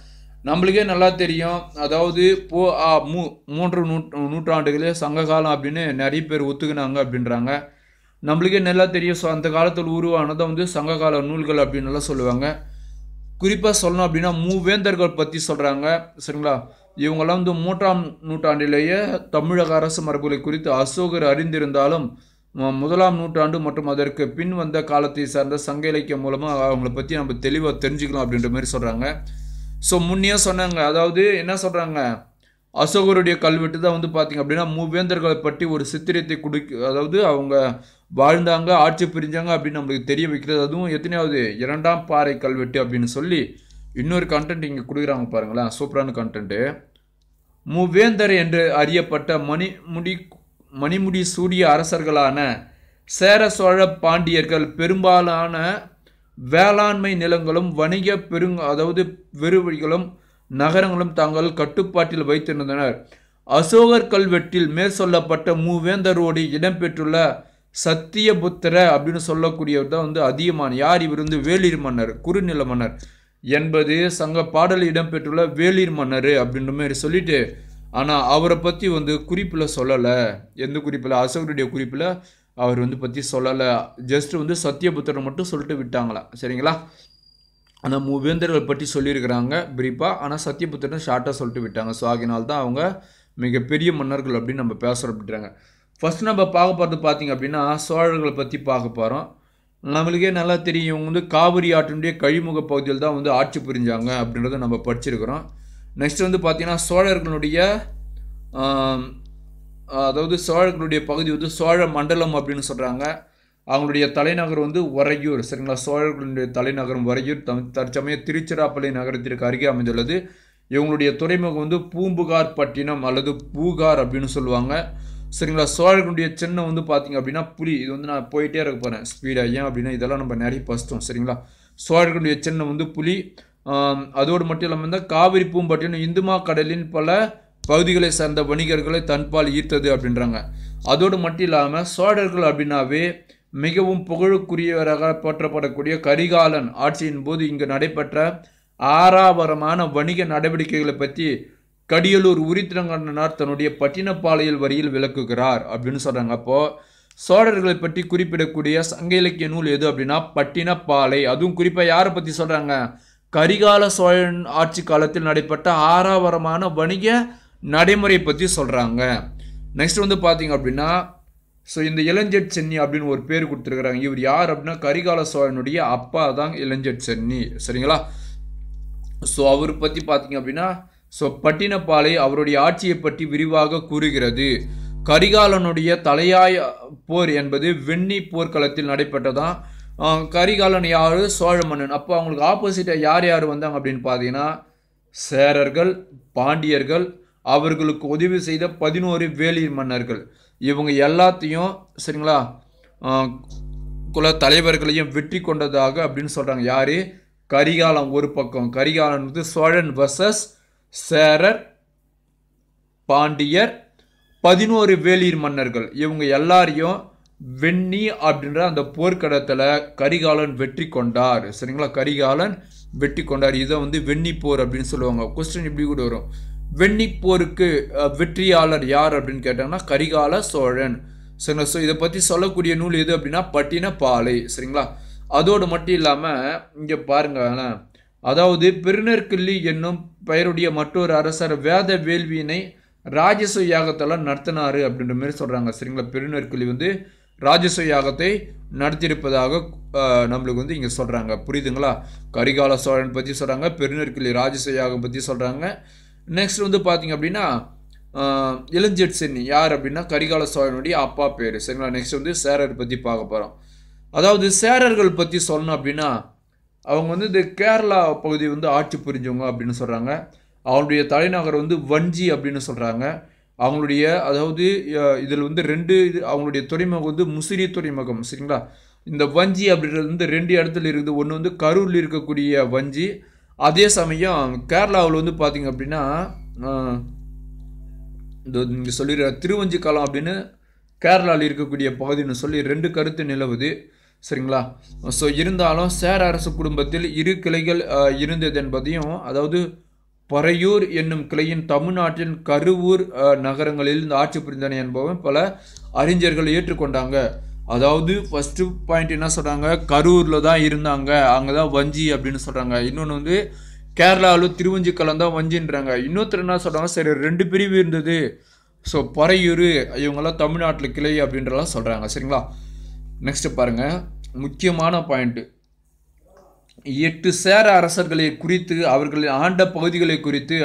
நம்மளுக்கே நல்லா தெரியும் அதாவது போ மூ மூன்று நூற் நூற்றாண்டுகளே சங்ககாலம் அப்படின்னு நிறைய பேர் ஒத்துக்கினாங்க அப்படின்றாங்க நம்மளுக்கே நல்லா தெரியும் ஸோ அந்த காலத்தில் உருவானதை வந்து சங்ககால நூல்கள் அப்படின்னு நல்லா சொல்லுவாங்க குறிப்பாக சொல்லணும் அப்படின்னா மூவேந்தர்கள் பற்றி சொல்கிறாங்க சரிங்களா இவங்கெல்லாம் வந்து மூன்றாம் நூற்றாண்டிலேயே தமிழக அரசு மரபுகளை குறித்து அசோகர் அறிந்திருந்தாலும் முதலாம் நூற்றாண்டு மற்றும் அதற்கு பின் வந்த காலத்தை சார்ந்த சங்க இலக்கியம் மூலமாக அவங்கள பற்றி நம்ம தெளிவாக தெரிஞ்சுக்கலாம் அப்படின்ற மாதிரி சொல்கிறாங்க ஸோ முன்னே சொன்னாங்க அதாவது என்ன சொல்கிறாங்க அசோகருடைய கல்வெட்டு தான் வந்து பார்த்திங்க அப்படின்னா மூவேந்தர்களை பற்றி ஒரு சித்திரத்தை கொடுக்க அதாவது அவங்க வாழ்ந்தாங்க ஆட்சி பிரிஞ்சாங்க அப்படின்னு நம்மளுக்கு தெரிய வைக்கிறது அதுவும் எத்தனையாவது இரண்டாம் பாறை கல்வெட்டு அப்படின்னு சொல்லி இன்னொரு கண்டென்ட் இங்கே கொடுக்குறாங்க பாருங்களேன் சூப்பரான கண்டென்ட்டு மூவேந்தர் என்று அறியப்பட்ட மணிமுடி மணிமுடி சூடிய அரசர்களான சேர சோழ பாண்டியர்கள் பெரும்பாலான வேளாண்மை நிலங்களும் வணிக பெருங் அதாவது வெறுவழிகளும் நகரங்களும் தாங்கள் கட்டுப்பாட்டில் வைத்திருந்தனர் அசோகர் கல்வெட்டில் மேற்சொல்லப்பட்ட மூவேந்தரோடு இடம்பெற்றுள்ள சத்தியபுத்திர அப்படின்னு சொல்லக்கூடியவர் தான் வந்து அதிகமான யார் இவர் வந்து வேளிர் மன்னர் குறுநில மன்னர் என்பது சங்க பாடல் இடம்பெற்றுள்ள வேளிர் மன்னர் அப்படின்ற மாதிரி சொல்லிட்டு ஆனால் அவரை பற்றி வந்து குறிப்பில் சொல்லலை எந்த குறிப்பில் அசோகருடைய குறிப்பில் அவர் வந்து பற்றி சொல்லலை ஜஸ்ட் வந்து சத்தியபுத்தரை மட்டும் சொல்லிட்டு விட்டாங்களா சரிங்களா அந்த மூவேந்தர்கள் பற்றி சொல்லியிருக்கிறாங்க பிரீஃபாக ஆனால் சத்தியபுத்திரன் ஷார்ட்டாக சொல்லிட்டு விட்டாங்க ஸோ ஆகினால் தான் அவங்க மிகப்பெரிய மன்னர்கள் அப்படின்னு நம்ம பேசுகிற அப்படின்றாங்க ஃபஸ்ட் நம்ம பார்க்க போகிறது பார்த்திங்க அப்படின்னா சோழர்களை பற்றி பார்க்க போகிறோம் நம்மளுக்கே நல்லா தெரியும் இவங்க வந்து காவிரி ஆற்றினுடைய கழிமுக பகுதியில் தான் வந்து ஆட்சி புரிஞ்சாங்க அப்படின்றத நம்ம படிச்சிருக்கிறோம் நெக்ஸ்ட் வந்து பார்த்திங்கன்னா சோழர்களுடைய அதாவது சோழர்களுடைய பகுதி வந்து சோழ மண்டலம் அப்படின்னு சொல்கிறாங்க அவங்களுடைய தலைநகர் வந்து ஒரையூர் சரிங்களா சோழர்களுடைய தலைநகரம் ஒரையூர் தம் தற்சமயம் திருச்சிராப்பள்ளி நகரத்திற்கு அருகே அமைந்துள்ளது இவங்களுடைய துறைமுகம் வந்து பூம்புகார் பட்டினம் அல்லது பூகார் அப்படின்னு சொல்லுவாங்க சரிங்களா சோழர்களுடைய சின்னம் வந்து பார்த்திங்க அப்படின்னா புலி இது வந்து நான் போயிட்டே இருக்க போகிறேன் ஸ்பீடாக ஏன் அப்படின்னா இதெல்லாம் நம்ம நிறைய பசித்தோம் சரிங்களா சோழர்களுடைய சின்னம் வந்து புலி அதோடு மட்டும் இல்லாமல் இருந்தால் காவிரி பூம்பட்டினம் இந்துமா கடலின் பல பகுதிகளை சார்ந்த வணிகர்களை தன்பால் ஈர்த்தது அப்படின்றாங்க அதோடு மட்டும் இல்லாமல் சோழர்கள் அப்படின்னாவே மிகவும் புகழுக்குரியவராக போற்றப்படக்கூடிய கரிகாலன் ஆட்சியின் போது இங்கு நடைபெற்ற ஆறாவரமான வணிக நடவடிக்கைகளை பற்றி கடியலூர் உரித்திரங்கண்ணனார் தன்னுடைய பட்டினப்பாளையில் வரியில் விளக்குகிறார் அப்படின்னு சொல்கிறாங்க அப்போது சோழர்களை பற்றி குறிப்பிடக்கூடிய சங்க இலக்கிய நூல் எது அப்படின்னா பட்டினப்பாலை அதுவும் குறிப்பாக யாரை பற்றி சொல்கிறாங்க கரிகால சோழன் ஆட்சி காலத்தில் நடைபெற்ற ஆறாவரமான வணிக நடைமுறை பற்றி சொல்கிறாங்க நெக்ஸ்ட் வந்து பார்த்தீங்க அப்படின்னா ஸோ இந்த இளஞ்சட் சென்னி அப்படின்னு ஒரு பேர் கொடுத்துருக்குறாங்க இவர் யார் அப்படின்னா கரிகால சோழனுடைய அப்பா தான் இளஞ்சட் சென்னி சரிங்களா ஸோ அவர் பற்றி பார்த்தீங்க அப்படின்னா ஸோ பட்டினப்பாலை அவருடைய ஆட்சியை பற்றி விரிவாக கூறுகிறது கரிகாலனுடைய தலையாய போர் என்பது வெண்ணி போர்க்களத்தில் நடைபெற்றதான் கரிகாலன் யார் சோழ மன்னன் அப்போ அவங்களுக்கு ஆப்போசிட்டாக யார் யார் வந்தாங்க அப்படின்னு பார்த்தீங்கன்னா சேரர்கள் பாண்டியர்கள் அவர்களுக்கு உதவி செய்த பதினோரு வேளிர் மன்னர்கள் இவங்க எல்லாத்தையும் சரிங்களா குல தலைவர்களையும் வெற்றி கொண்டதாக அப்படின்னு சொல்கிறாங்க யார் கரிகாலம் ஒரு பக்கம் கரிகாலன் வந்து சோழன் வர்சஸ் சேரர் பாண்டியர் பதினோரு வேலியர் மன்னர்கள் இவங்க எல்லாரையும் வெண்ணி அப்படின்ற அந்த போர்க்கடத்தில் கரிகாலன் வெற்றி கொண்டார் சரிங்களா கரிகாலன் வெற்றி கொண்டார் இதை வந்து வெண்ணி போர் அப்படின்னு சொல்லுவாங்க கொஸ்டின் இப்படி கூட வரும் வெண்ணிப்போருக்கு வெற்றியாளர் யார் அப்படின்னு கேட்டாங்கன்னா கரிகால சோழன் சரிங்களா ஸோ இதை பற்றி சொல்லக்கூடிய நூல் எது அப்படின்னா பட்டின பாலை சரிங்களா அதோடு மட்டும் இல்லாமல் இங்கே பாருங்கள் அதாவது பெருநர்கிள்ளி என்னும் பெயருடைய மற்றொரு அரசர் வேத வேள்வியினை ராஜச யாகத்தெல்லாம் நடத்தினார் அப்படின்ற மாதிரி சொல்கிறாங்க சரிங்களா பெருநெற்கிள்ளி வந்து ராஜச யாகத்தை நடத்தியிருப்பதாக நம்மளுக்கு வந்து இங்கே சொல்கிறாங்க புரியுதுங்களா கரிகால சோழன் பற்றி சொல்கிறாங்க பெருநெற்கிள்ளி ராஜச யாகம் பற்றி சொல்கிறாங்க நெக்ஸ்ட் வந்து பார்த்திங்க அப்படின்னா இளஞ்செட் சென்னி யார் அப்படின்னா கரிகால சோழனுடைய அப்பா பேர் சரிங்களா நெக்ஸ்ட் வந்து சேரர் பற்றி பார்க்க போகிறோம் அதாவது சேரர்கள் பற்றி சொல்லணும் அப்படின்னா அவங்க வந்து இந்த கேரளா பகுதி வந்து ஆட்சி புரிஞ்சவங்க அப்படின்னு சொல்கிறாங்க அவங்களுடைய தலைநகர் வந்து வஞ்சி அப்படின்னு சொல்கிறாங்க அவங்களுடைய அதாவது இதில் வந்து ரெண்டு இது அவங்களுடைய துறைமுகம் வந்து முசிறி துறைமுகம் சரிங்களா இந்த வஞ்சி அப்படின்றது வந்து ரெண்டு இடத்துல இருக்குது ஒன்று வந்து கரூரில் இருக்கக்கூடிய வஞ்சி அதே சமயம் கேரளாவில் வந்து பார்த்திங்க அப்படின்னா இந்த இங்கே சொல்லிடுற திருவஞ்சிக்காலம் அப்படின்னு கேரளாவில் இருக்கக்கூடிய பகுதின்னு சொல்லி ரெண்டு கருத்து நிலவுது சரிங்களா ஸோ இருந்தாலும் சேர அரசு குடும்பத்தில் இரு கிளைகள் இருந்தது என்பதையும் அதாவது பறையூர் என்னும் கிளையின் தமிழ்நாட்டின் கருவூர் நகரங்களில் இந்த ஆட்சி புரிந்தன என்பவன் பல அறிஞர்கள் ஏற்றுக்கொண்டாங்க அதாவது ஃபஸ்ட்டு பாயிண்ட் என்ன சொல்கிறாங்க கரூரில் தான் இருந்தாங்க அங்கே தான் வஞ்சி அப்படின்னு சொல்கிறாங்க இன்னொன்று வந்து கேரளாவில் திருவஞ்சிக்கலம் தான் வஞ்சின்றாங்க இன்னொருத்தர் என்ன சொல்கிறாங்க சரி ரெண்டு பிரிவு இருந்தது ஸோ பறையூர் இவங்கெல்லாம் தமிழ்நாட்டில் கிளை அப்படின்றலாம் சொல்கிறாங்க சரிங்களா நெக்ஸ்ட்டு பாருங்கள் முக்கியமான பாயிண்ட்டு எட்டு சேர அரசர்களை குறித்து அவர்களை ஆண்ட பகுதிகளை குறித்து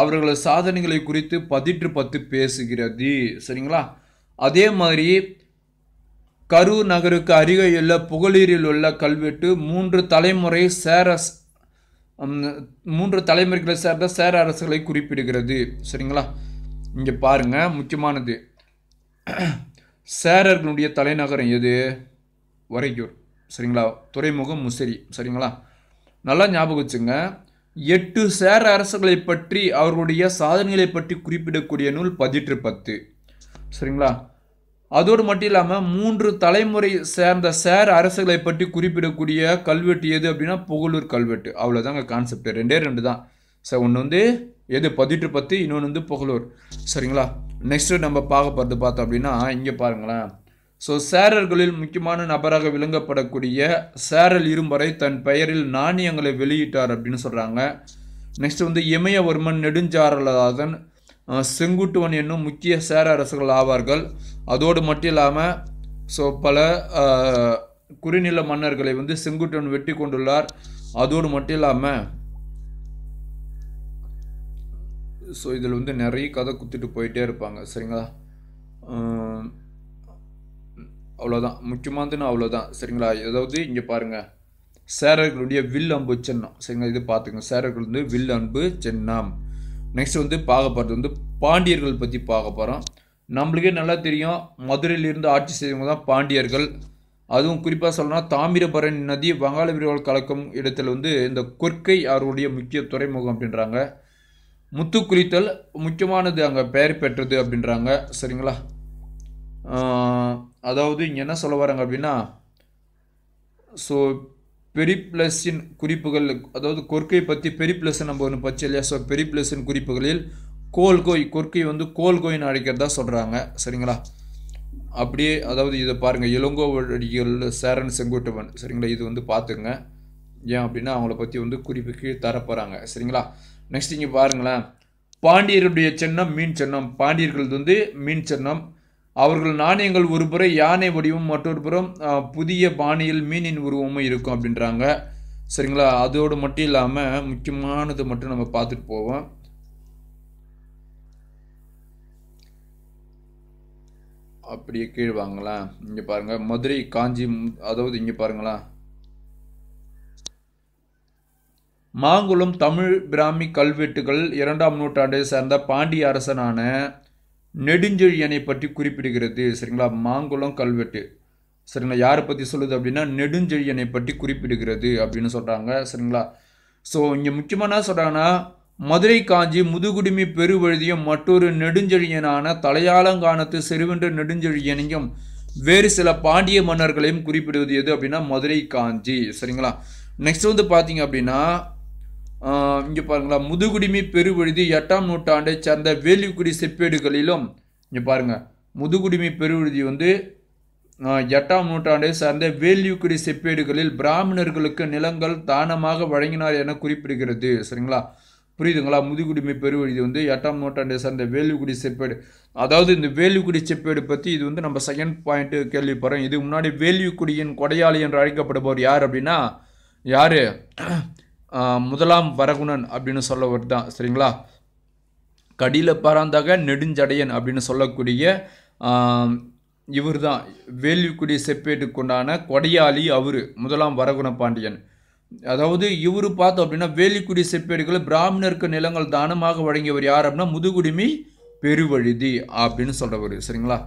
அவர்களது சாதனைகளை குறித்து பதிற்று பத்து பேசுகிறது சரிங்களா அதே மாதிரி கரூர் நகருக்கு அருகையுள்ள புகழீரில் உள்ள கல்வெட்டு மூன்று தலைமுறை சேர மூன்று தலைமுறைகளை சேர்ந்த சேர அரசுகளை குறிப்பிடுகிறது சரிங்களா இங்கே பாருங்கள் முக்கியமானது சேரர்களுடைய தலைநகரம் எது ஒரையூர் சரிங்களா துறைமுகம் முசிறி சரிங்களா நல்லா ஞாபகம் வச்சுங்க எட்டு சேர அரசுகளை பற்றி அவர்களுடைய சாதனைகளை பற்றி குறிப்பிடக்கூடிய நூல் பதிற்று பத்து சரிங்களா அதோடு மட்டும் இல்லாமல் மூன்று தலைமுறை சேர்ந்த சேர் அரசுகளை பற்றி குறிப்பிடக்கூடிய கல்வெட்டு எது அப்படின்னா புகழூர் கல்வெட்டு அவ்வளோதாங்க கான்செப்ட் ரெண்டே ரெண்டு தான் சார் ஒன்று வந்து எது பதிட்டு பத்து இன்னொன்று வந்து புகழூர் சரிங்களா நெக்ஸ்ட்டு நம்ம பார்க்க போகிறது பார்த்தோம் அப்படின்னா இங்கே பாருங்களேன் ஸோ சேரர்களில் முக்கியமான நபராக விளங்கப்படக்கூடிய சேரல் இரும்பறை தன் பெயரில் நாணயங்களை வெளியிட்டார் அப்படின்னு சொல்கிறாங்க நெக்ஸ்ட் வந்து இமயவர்மன் நெடுஞ்சாரலாதன் செங்குட்டுவன் என்னும் முக்கிய சேர அரசர்கள் ஆவார்கள் அதோடு மட்டும் இல்லாமல் ஸோ பல குறுநில மன்னர்களை வந்து செங்குட்டுவன் வெட்டி கொண்டுள்ளார் அதோடு மட்டும் இல்லாமல் ஸோ இதில் வந்து நிறைய கதை குத்துட்டு போயிட்டே இருப்பாங்க சரிங்களா அவ்வளோதான் முக்கியமானதுன்னு அவ்வளோதான் சரிங்களா ஏதாவது இங்கே பாருங்கள் சேரர்களுடைய வில் அம்பு சின்னம் சரிங்களா இது பார்த்துங்க சேரர்கள் வந்து வில் அன்பு சின்னம் நெக்ஸ்ட் வந்து பார்க்க போகிறது வந்து பாண்டியர்கள் பற்றி பார்க்க போகிறோம் நம்மளுக்கே நல்லா தெரியும் மதுரையிலிருந்து ஆட்சி செய்வங்க தான் பாண்டியர்கள் அதுவும் குறிப்பாக சொல்லணும் தாமிரபரணி நதி வங்காள விரிவால் கலக்கும் இடத்துல வந்து இந்த கொற்கை அவருடைய முக்கிய துறைமுகம் அப்படின்றாங்க முத்து குளித்தல் முக்கியமானது அங்கே பெயர் பெற்றது அப்படின்றாங்க சரிங்களா அதாவது இங்கே என்ன சொல்ல வராங்க அப்படின்னா ஸோ பெரிப்ளஸின் குறிப்புகள் அதாவது கொர்க்கை பற்றி பெரிப்ளஸ் நம்ம ஒன்று பச்சை இல்லையா ஸோ பெரிப்ளஸின் குறிப்புகளில் கோல்கோய் கொர்க்கை வந்து கோல்கோயின்னு அழைக்கிறதா சொல்கிறாங்க சரிங்களா அப்படியே அதாவது இதை பாருங்கள் இளங்கோவடிகள் சேரன் செங்குட்டவன் சரிங்களா இது வந்து பார்த்துங்க ஏன் அப்படின்னா அவங்கள பற்றி வந்து குறிப்புக்கு தரப்போகிறாங்க சரிங்களா நெக்ஸ்ட் இங்கே பாருங்களேன் பாண்டியருடைய சின்னம் மீன் சின்னம் பாண்டியர்கள் வந்து மீன் சின்னம் அவர்கள் நாணயங்கள் ஒரு புறம் யானை வடிவம் மற்றொரு புறம் புதிய பாணியில் மீனின் உருவமும் இருக்கும் அப்படின்றாங்க சரிங்களா அதோடு மட்டும் இல்லாமல் முக்கியமானது மட்டும் நம்ம பார்த்துட்டு போவோம் அப்படியே கீழ் வாங்கலாம் இங்கே பாருங்கள் மதுரை காஞ்சி அதாவது இங்கே பாருங்களா மாங்குளம் தமிழ் பிராமி கல்வெட்டுகள் இரண்டாம் நூற்றாண்டை சேர்ந்த பாண்டிய அரசனான நெடுஞ்செழியனை பற்றி குறிப்பிடுகிறது சரிங்களா மாங்குளம் கல்வெட்டு சரிங்களா யாரை பற்றி சொல்லுது அப்படின்னா நெடுஞ்செழியனை பற்றி குறிப்பிடுகிறது அப்படின்னு சொல்கிறாங்க சரிங்களா ஸோ இங்கே முக்கியமாக என்ன சொல்கிறாங்கன்னா மதுரை காஞ்சி முதுகுடுமி பெருவழுதியும் மற்றொரு நெடுஞ்செழியனான தலையாளங்கானத்து செருவென்ற நெடுஞ்செழியனையும் வேறு சில பாண்டிய மன்னர்களையும் குறிப்பிடுவது எது அப்படின்னா மதுரை காஞ்சி சரிங்களா நெக்ஸ்ட் வந்து பார்த்தீங்க அப்படின்னா இங்கே பாருங்களா முதுகுடிமை பெருவழுதி எட்டாம் நூற்றாண்டை சேர்ந்த வேலிக்குடி செப்பேடுகளிலும் இங்கே பாருங்கள் முதுகுடிமை பெருவழுதி வந்து எட்டாம் நூற்றாண்டை சார்ந்த வேல்யூக்குடி செப்பேடுகளில் பிராமணர்களுக்கு நிலங்கள் தானமாக வழங்கினார் என குறிப்பிடுகிறது சரிங்களா புரியுதுங்களா முதுகுடிமை பெருவழிதி வந்து எட்டாம் நூற்றாண்டை சார்ந்த வேல்யூக்குடி செப்பேடு அதாவது இந்த வேல்யூக்குடி செப்பேடு பற்றி இது வந்து நம்ம செகண்ட் பாயிண்ட்டு கேள்விப்படுறோம் இது முன்னாடி வேல்யூக்குடியின் கொடையாளி என்று அழைக்கப்படுபவர் யார் அப்படின்னா யார் முதலாம் வரகுணன் அப்படின்னு சொல்லவர் தான் சரிங்களா கடியில் பராந்தாக நெடுஞ்சடையன் அப்படின்னு சொல்லக்கூடிய இவர் தான் வேல்விக்குடி செப்பேட்டுக்குண்டான கொடையாளி அவர் முதலாம் வரகுண பாண்டியன் அதாவது இவர் பார்த்தோம் அப்படின்னா வேலிக்குடி செப்பேடுகளை பிராமணருக்கு நிலங்கள் தானமாக வழங்கியவர் யார் அப்படின்னா முதுகுடிமை பெருவழுதி அப்படின்னு சொல்கிறவர் சரிங்களா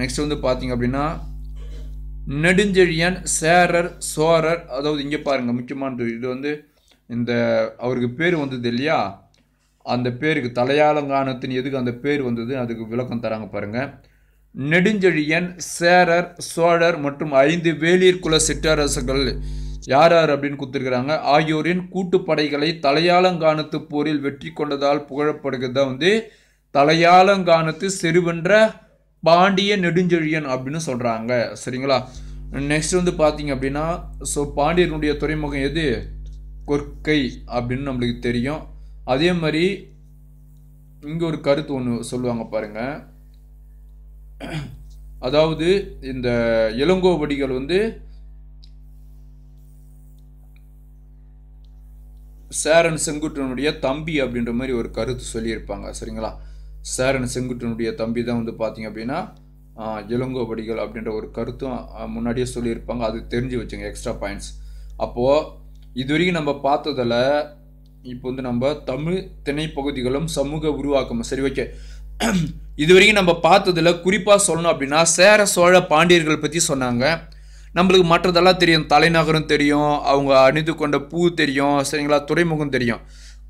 நெக்ஸ்ட் வந்து பார்த்தீங்க அப்படின்னா நெடுஞ்செழியன் சேரர் சோரர் அதாவது இங்கே பாருங்கள் முக்கியமான இது வந்து இந்த அவருக்கு பேர் வந்தது இல்லையா அந்த பேருக்கு தலையாளங்கானத்தின் எதுக்கு அந்த பேர் வந்தது அதுக்கு விளக்கம் தராங்க பாருங்கள் நெடுஞ்செழியன் சேரர் சோழர் மற்றும் ஐந்து வேளிர் குல சிற்றரசுகள் யார் யார் அப்படின்னு கொடுத்துருக்குறாங்க ஆகியோரின் கூட்டுப்படைகளை தலையாளங்கானத்து போரில் வெற்றி கொண்டதால் புகழப்படுகிறது தான் வந்து தலையாளங்கானத்து செருவென்ற பாண்டிய நெடுஞ்செழியன் அப்படின்னு சொல்கிறாங்க சரிங்களா நெக்ஸ்ட் வந்து பார்த்தீங்க அப்படின்னா ஸோ பாண்டியனுடைய துறைமுகம் எது கொற்கை அப்படின்னு நம்மளுக்கு தெரியும் அதே மாதிரி இங்கே ஒரு கருத்து ஒன்று சொல்லுவாங்க பாருங்கள் அதாவது இந்த இளங்கோவடிகள் வந்து சேரன் செங்குட்டனுடைய தம்பி அப்படின்ற மாதிரி ஒரு கருத்து சொல்லியிருப்பாங்க சரிங்களா சேரன் செங்குட்டனுடைய தம்பி தான் வந்து பார்த்திங்க அப்படின்னா இளங்கோபடிகள் அப்படின்ற ஒரு கருத்தும் முன்னாடியே சொல்லியிருப்பாங்க அது தெரிஞ்சு வச்சுங்க எக்ஸ்ட்ரா பாயிண்ட்ஸ் அப்போது இதுவரைக்கும் நம்ம பார்த்ததில் இப்போ வந்து நம்ம தமிழ் திணைப்பகுதிகளும் சமூக உருவாக்கம் சரி ஓகே இது வரைக்கும் நம்ம பார்த்ததில் குறிப்பாக சொல்லணும் அப்படின்னா சேர சோழ பாண்டியர்கள் பற்றி சொன்னாங்க நம்மளுக்கு மற்றதெல்லாம் தெரியும் தலைநகரம் தெரியும் அவங்க அணிந்து கொண்ட பூ தெரியும் சரிங்களா துறைமுகம் தெரியும்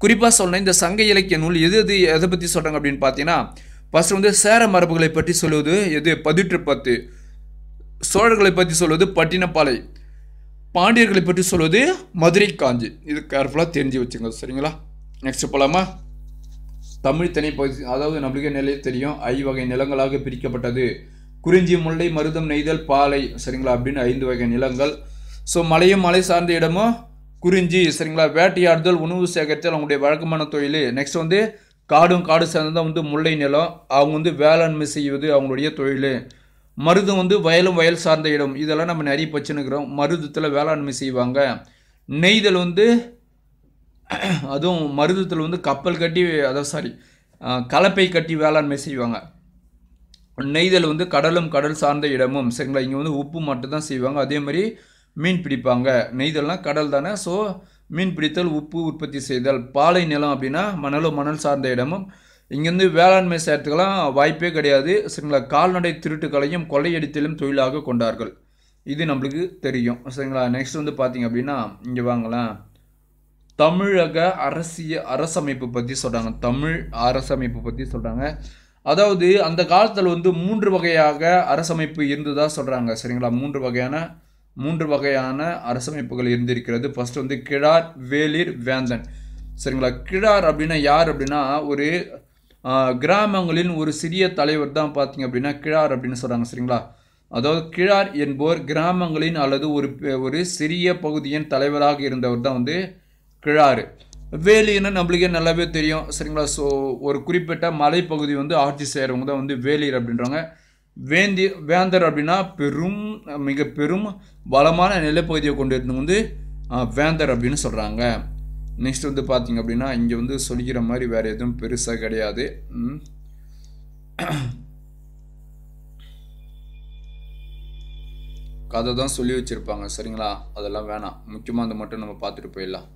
குறிப்பாக சொல்லணும் இந்த சங்க இலக்கிய நூல் எது எது எதை பற்றி சொல்கிறாங்க அப்படின்னு பார்த்தீங்கன்னா ஃபஸ்ட்டு வந்து சேர மரபுகளை பற்றி சொல்வது எது பதிற்று பத்து சோழர்களை பற்றி சொல்வது பட்டினப்பாலை பாண்டியர்களை பற்றி சொல்வது மதுரை காஞ்சி இது கேர்ஃபுல்லாக தெரிஞ்சு வச்சுங்க சரிங்களா நெக்ஸ்ட் போகலாமா தமிழ் தனி பகுதி அதாவது நம்மளுக்கு நிலை தெரியும் ஐ வகை நிலங்களாக பிரிக்கப்பட்டது குறிஞ்சி முல்லை மருதம் நெய்தல் பாலை சரிங்களா அப்படின்னு ஐந்து வகை நிலங்கள் ஸோ மலையும் மலை சார்ந்த இடமும் குறிஞ்சி சரிங்களா வேட்டையாடுதல் உணவு சேகரித்தல் அவங்களுடைய வழக்கமான தொழில் நெக்ஸ்ட் வந்து காடும் காடு சார்ந்ததான் வந்து முல்லை நிலம் அவங்க வந்து வேளாண்மை செய்வது அவங்களுடைய தொழில் மருதம் வந்து வயலும் வயல் சார்ந்த இடம் இதெல்லாம் நம்ம நிறைய பச்சுனுக்கிறோம் மருதத்தில் வேளாண்மை செய்வாங்க நெய்தல் வந்து அதுவும் மருதத்தில் வந்து கப்பல் கட்டி அதாவது சாரி கலப்பை கட்டி வேளாண்மை செய்வாங்க நெய்தல் வந்து கடலும் கடல் சார்ந்த இடமும் சரிங்களா இங்கே வந்து உப்பு மட்டும்தான் செய்வாங்க அதே மாதிரி மீன் பிடிப்பாங்க நெய்தல்லாம் கடல் தானே ஸோ மீன் பிடித்தல் உப்பு உற்பத்தி செய்தல் பாலை நிலம் அப்படின்னா மணலும் மணல் சார்ந்த இடமும் இங்கேருந்து வேளாண்மை செய்கிறதுக்கெல்லாம் வாய்ப்பே கிடையாது சரிங்களா கால்நடை திருட்டுகளையும் கொள்ளையடித்தலும் தொழிலாக கொண்டார்கள் இது நம்மளுக்கு தெரியும் சரிங்களா நெக்ஸ்ட் வந்து பார்த்தீங்க அப்படின்னா இங்கே வாங்கலாம் தமிழக அரசிய அரசமைப்பு பற்றி சொல்கிறாங்க தமிழ் அரசமைப்பு பற்றி சொல்கிறாங்க அதாவது அந்த காலத்தில் வந்து மூன்று வகையாக அரசமைப்பு இருந்ததாக சொல்கிறாங்க சரிங்களா மூன்று வகையான மூன்று வகையான அரசமைப்புகள் இருந்திருக்கிறது ஃபர்ஸ்ட் வந்து கிழார் வேலிர் வேந்தன் சரிங்களா கிழார் அப்படின்னா யார் அப்படின்னா ஒரு கிராமங்களின் ஒரு சிறிய தலைவர் தான் பார்த்தீங்க அப்படின்னா கிழார் அப்படின்னு சொல்கிறாங்க சரிங்களா அதாவது கிழார் என்போர் கிராமங்களின் அல்லது ஒரு ஒரு சிறிய பகுதியின் தலைவராக இருந்தவர் தான் வந்து கிழார் வேலின்னா நம்மளுக்கே நல்லாவே தெரியும் சரிங்களா ஸோ ஒரு குறிப்பிட்ட மலைப்பகுதி வந்து ஆட்சி செய்கிறவங்க தான் வந்து வேலியர் அப்படின்றாங்க வேந்தி வேந்தர் அப்படின்னா பெரும் மிக பெரும் வளமான நிலப்பகுதியை கொண்டிருந்து வந்து வேந்தர் அப்படின்னு சொல்கிறாங்க நெக்ஸ்ட் வந்து பார்த்திங்க அப்படின்னா இங்கே வந்து சொல்லிக்கிற மாதிரி வேறு எதுவும் பெருசாக கிடையாது கதை தான் சொல்லி வச்சுருப்பாங்க சரிங்களா அதெல்லாம் வேணாம் முக்கியமாக அதை மட்டும் நம்ம பார்த்துட்டு போயிடலாம்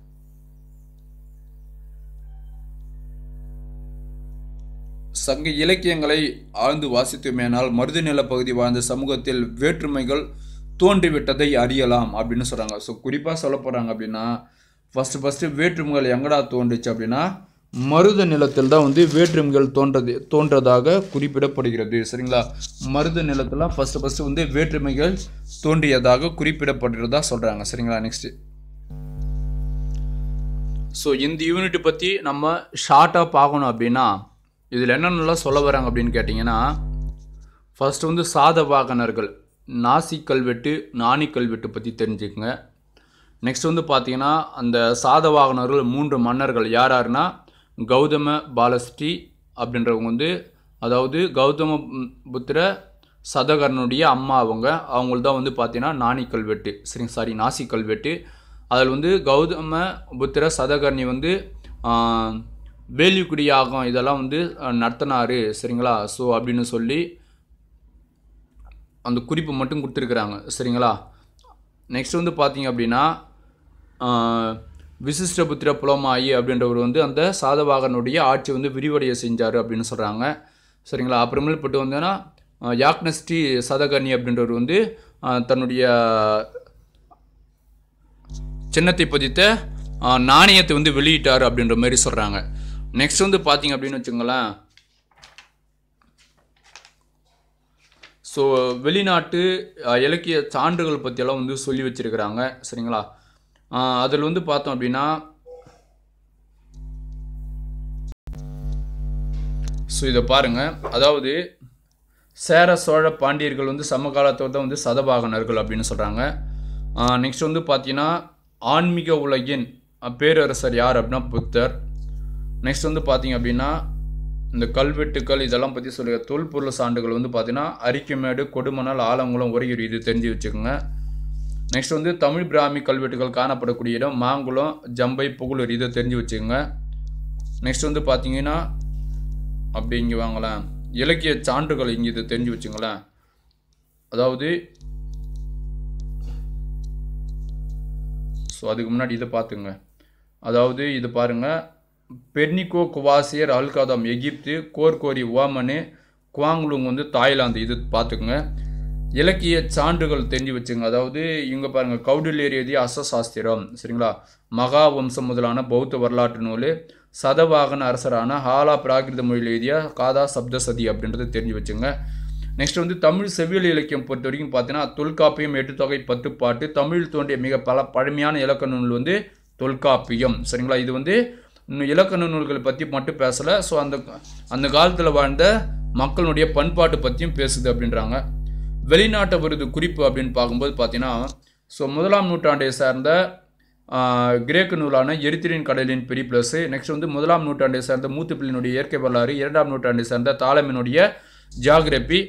சங்க இலக்கியங்களை ஆழ்ந்து வாசித்துமேனால் மருதநில பகுதி வாழ்ந்த சமூகத்தில் வேற்றுமைகள் தோன்றிவிட்டதை அறியலாம் அப்படின்னு சொல்கிறாங்க ஸோ குறிப்பாக சொல்ல போகிறாங்க அப்படின்னா ஃபஸ்ட்டு ஃபஸ்ட்டு வேற்றுமைகள் எங்கடா தோன்றுச்சு அப்படின்னா மருத நிலத்தில் தான் வந்து வேற்றுமைகள் தோன்றது தோன்றதாக குறிப்பிடப்படுகிறது சரிங்களா மருத நிலத்தில் ஃபஸ்ட்டு ஃபஸ்ட்டு வந்து வேற்றுமைகள் தோன்றியதாக குறிப்பிடப்படுறதா சொல்கிறாங்க சரிங்களா நெக்ஸ்ட்டு ஸோ இந்த யூனிட்டை பற்றி நம்ம ஷார்ட்டாக பார்க்கணும் அப்படின்னா இதில் என்னென்னலாம் சொல்ல வராங்க அப்படின்னு கேட்டிங்கன்னா ஃபஸ்ட்டு வந்து வாகனர்கள் நாசி கல்வெட்டு நாணி கல்வெட்டு பற்றி தெரிஞ்சுக்கோங்க நெக்ஸ்ட் வந்து பார்த்திங்கன்னா அந்த சாதவாகனர்கள் மூன்று மன்னர்கள் யார் யாருன்னா கௌதம பாலஸ்ரீ அப்படின்றவங்க வந்து அதாவது கௌதம புத்திர சதகரனுடைய அம்மா அவங்க அவங்கள்தான் தான் வந்து பார்த்தீங்கன்னா நாணி கல்வெட்டு சரி சாரி நாசி கல்வெட்டு அதில் வந்து கௌதம புத்திர சதகர்ணி வந்து வேலிக்குடியாகம் இதெல்லாம் வந்து நடத்தினார் சரிங்களா ஸோ அப்படின்னு சொல்லி அந்த குறிப்பு மட்டும் கொடுத்துருக்குறாங்க சரிங்களா நெக்ஸ்ட் வந்து பார்த்தீங்க அப்படின்னா விசிஷ்டபுத்திர புலமாயி அப்படின்றவர் வந்து அந்த சாதவாகனுடைய ஆட்சி வந்து விரிவடைய செஞ்சார் அப்படின்னு சொல்கிறாங்க சரிங்களா போட்டு வந்தோன்னா யாக்னஸ்டி சதகர்ணி அப்படின்றவர் வந்து தன்னுடைய சின்னத்தை பதித்த நாணயத்தை வந்து வெளியிட்டார் அப்படின்ற மாதிரி சொல்கிறாங்க நெக்ஸ்ட் வந்து பார்த்தீங்க அப்படின்னு வச்சுங்களேன் ஸோ வெளிநாட்டு இலக்கிய சான்றுகள் பற்றியெல்லாம் வந்து சொல்லி வச்சுருக்கிறாங்க சரிங்களா அதில் வந்து பார்த்தோம் அப்படின்னா ஸோ இதை பாருங்கள் அதாவது சேர சோழ பாண்டியர்கள் வந்து சமகாலத்தோடு தான் வந்து சதபாகனர்கள் அப்படின்னு சொல்கிறாங்க நெக்ஸ்ட் வந்து பார்த்தீங்கன்னா ஆன்மீக உலகின் பேரரசர் யார் அப்படின்னா புத்தர் நெக்ஸ்ட் வந்து பார்த்தீங்க அப்படின்னா இந்த கல்வெட்டுக்கள் இதெல்லாம் பற்றி சொல்லுற தொல்பொருள் சான்றுகள் வந்து பார்த்திங்கன்னா அரிக்குமேடு கொடுமணல் ஆலங்குளம் ஒரேயூர் இது தெரிஞ்சு வச்சுக்கோங்க நெக்ஸ்ட் வந்து தமிழ் பிராமி கல்வெட்டுகள் காணப்படக்கூடிய இடம் மாங்குளம் ஜம்பை புகழூர் இதை தெரிஞ்சு வச்சுக்கோங்க நெக்ஸ்ட் வந்து பார்த்தீங்கன்னா அப்படி இங்கே வாங்கலாம் இலக்கிய சான்றுகள் இங்கே இதை தெரிஞ்சு வச்சுங்களேன் அதாவது ஸோ அதுக்கு முன்னாடி இதை பார்த்துங்க அதாவது இது பாருங்கள் பெர்னிகோ குவாசியர் அல்காதாம் எகிப்து கோர்கோரி ஓமனு குவாங்லுங் வந்து தாய்லாந்து இது பார்த்துக்குங்க இலக்கிய சான்றுகள் தெரிஞ்சு வச்சுங்க அதாவது இங்கே பாருங்கள் கௌடில்யரியதி அசசாஸ்திரம் சரிங்களா மகாவம்சம் முதலான பௌத்த வரலாற்று நூல் சதவாகன அரசரான ஹாலா பிராகிருத மொழியில் எழுதிய காதா சப்தசதி அப்படின்றத தெரிஞ்சு வச்சுங்க நெக்ஸ்ட் வந்து தமிழ் செவ்வியல் இலக்கியம் பொறுத்த வரைக்கும் பார்த்தீங்கன்னா தொல்காப்பியம் எட்டு பத்து பாட்டு தமிழ் தோன்றிய மிக பல பழமையான இலக்கண நூல் வந்து தொல்காப்பியம் சரிங்களா இது வந்து இலக்கண நூல்களை பற்றி மட்டும் பேசலை ஸோ அந்த அந்த காலத்தில் வாழ்ந்த மக்களுடைய பண்பாட்டு பற்றியும் பேசுது அப்படின்றாங்க வெளிநாட்டு விருது குறிப்பு அப்படின்னு பார்க்கும்போது பார்த்தீங்கன்னா ஸோ முதலாம் நூற்றாண்டை சார்ந்த கிரேக்க நூலான எரித்திரின் கடலின் பெரிய பிளஸ் நெக்ஸ்ட் வந்து முதலாம் நூற்றாண்டை சார்ந்த மூத்துப்பிள்ளினுடைய இயற்கை வரலாறு இரண்டாம் நூற்றாண்டை சார்ந்த தாளமினுடைய ஜாகிரபி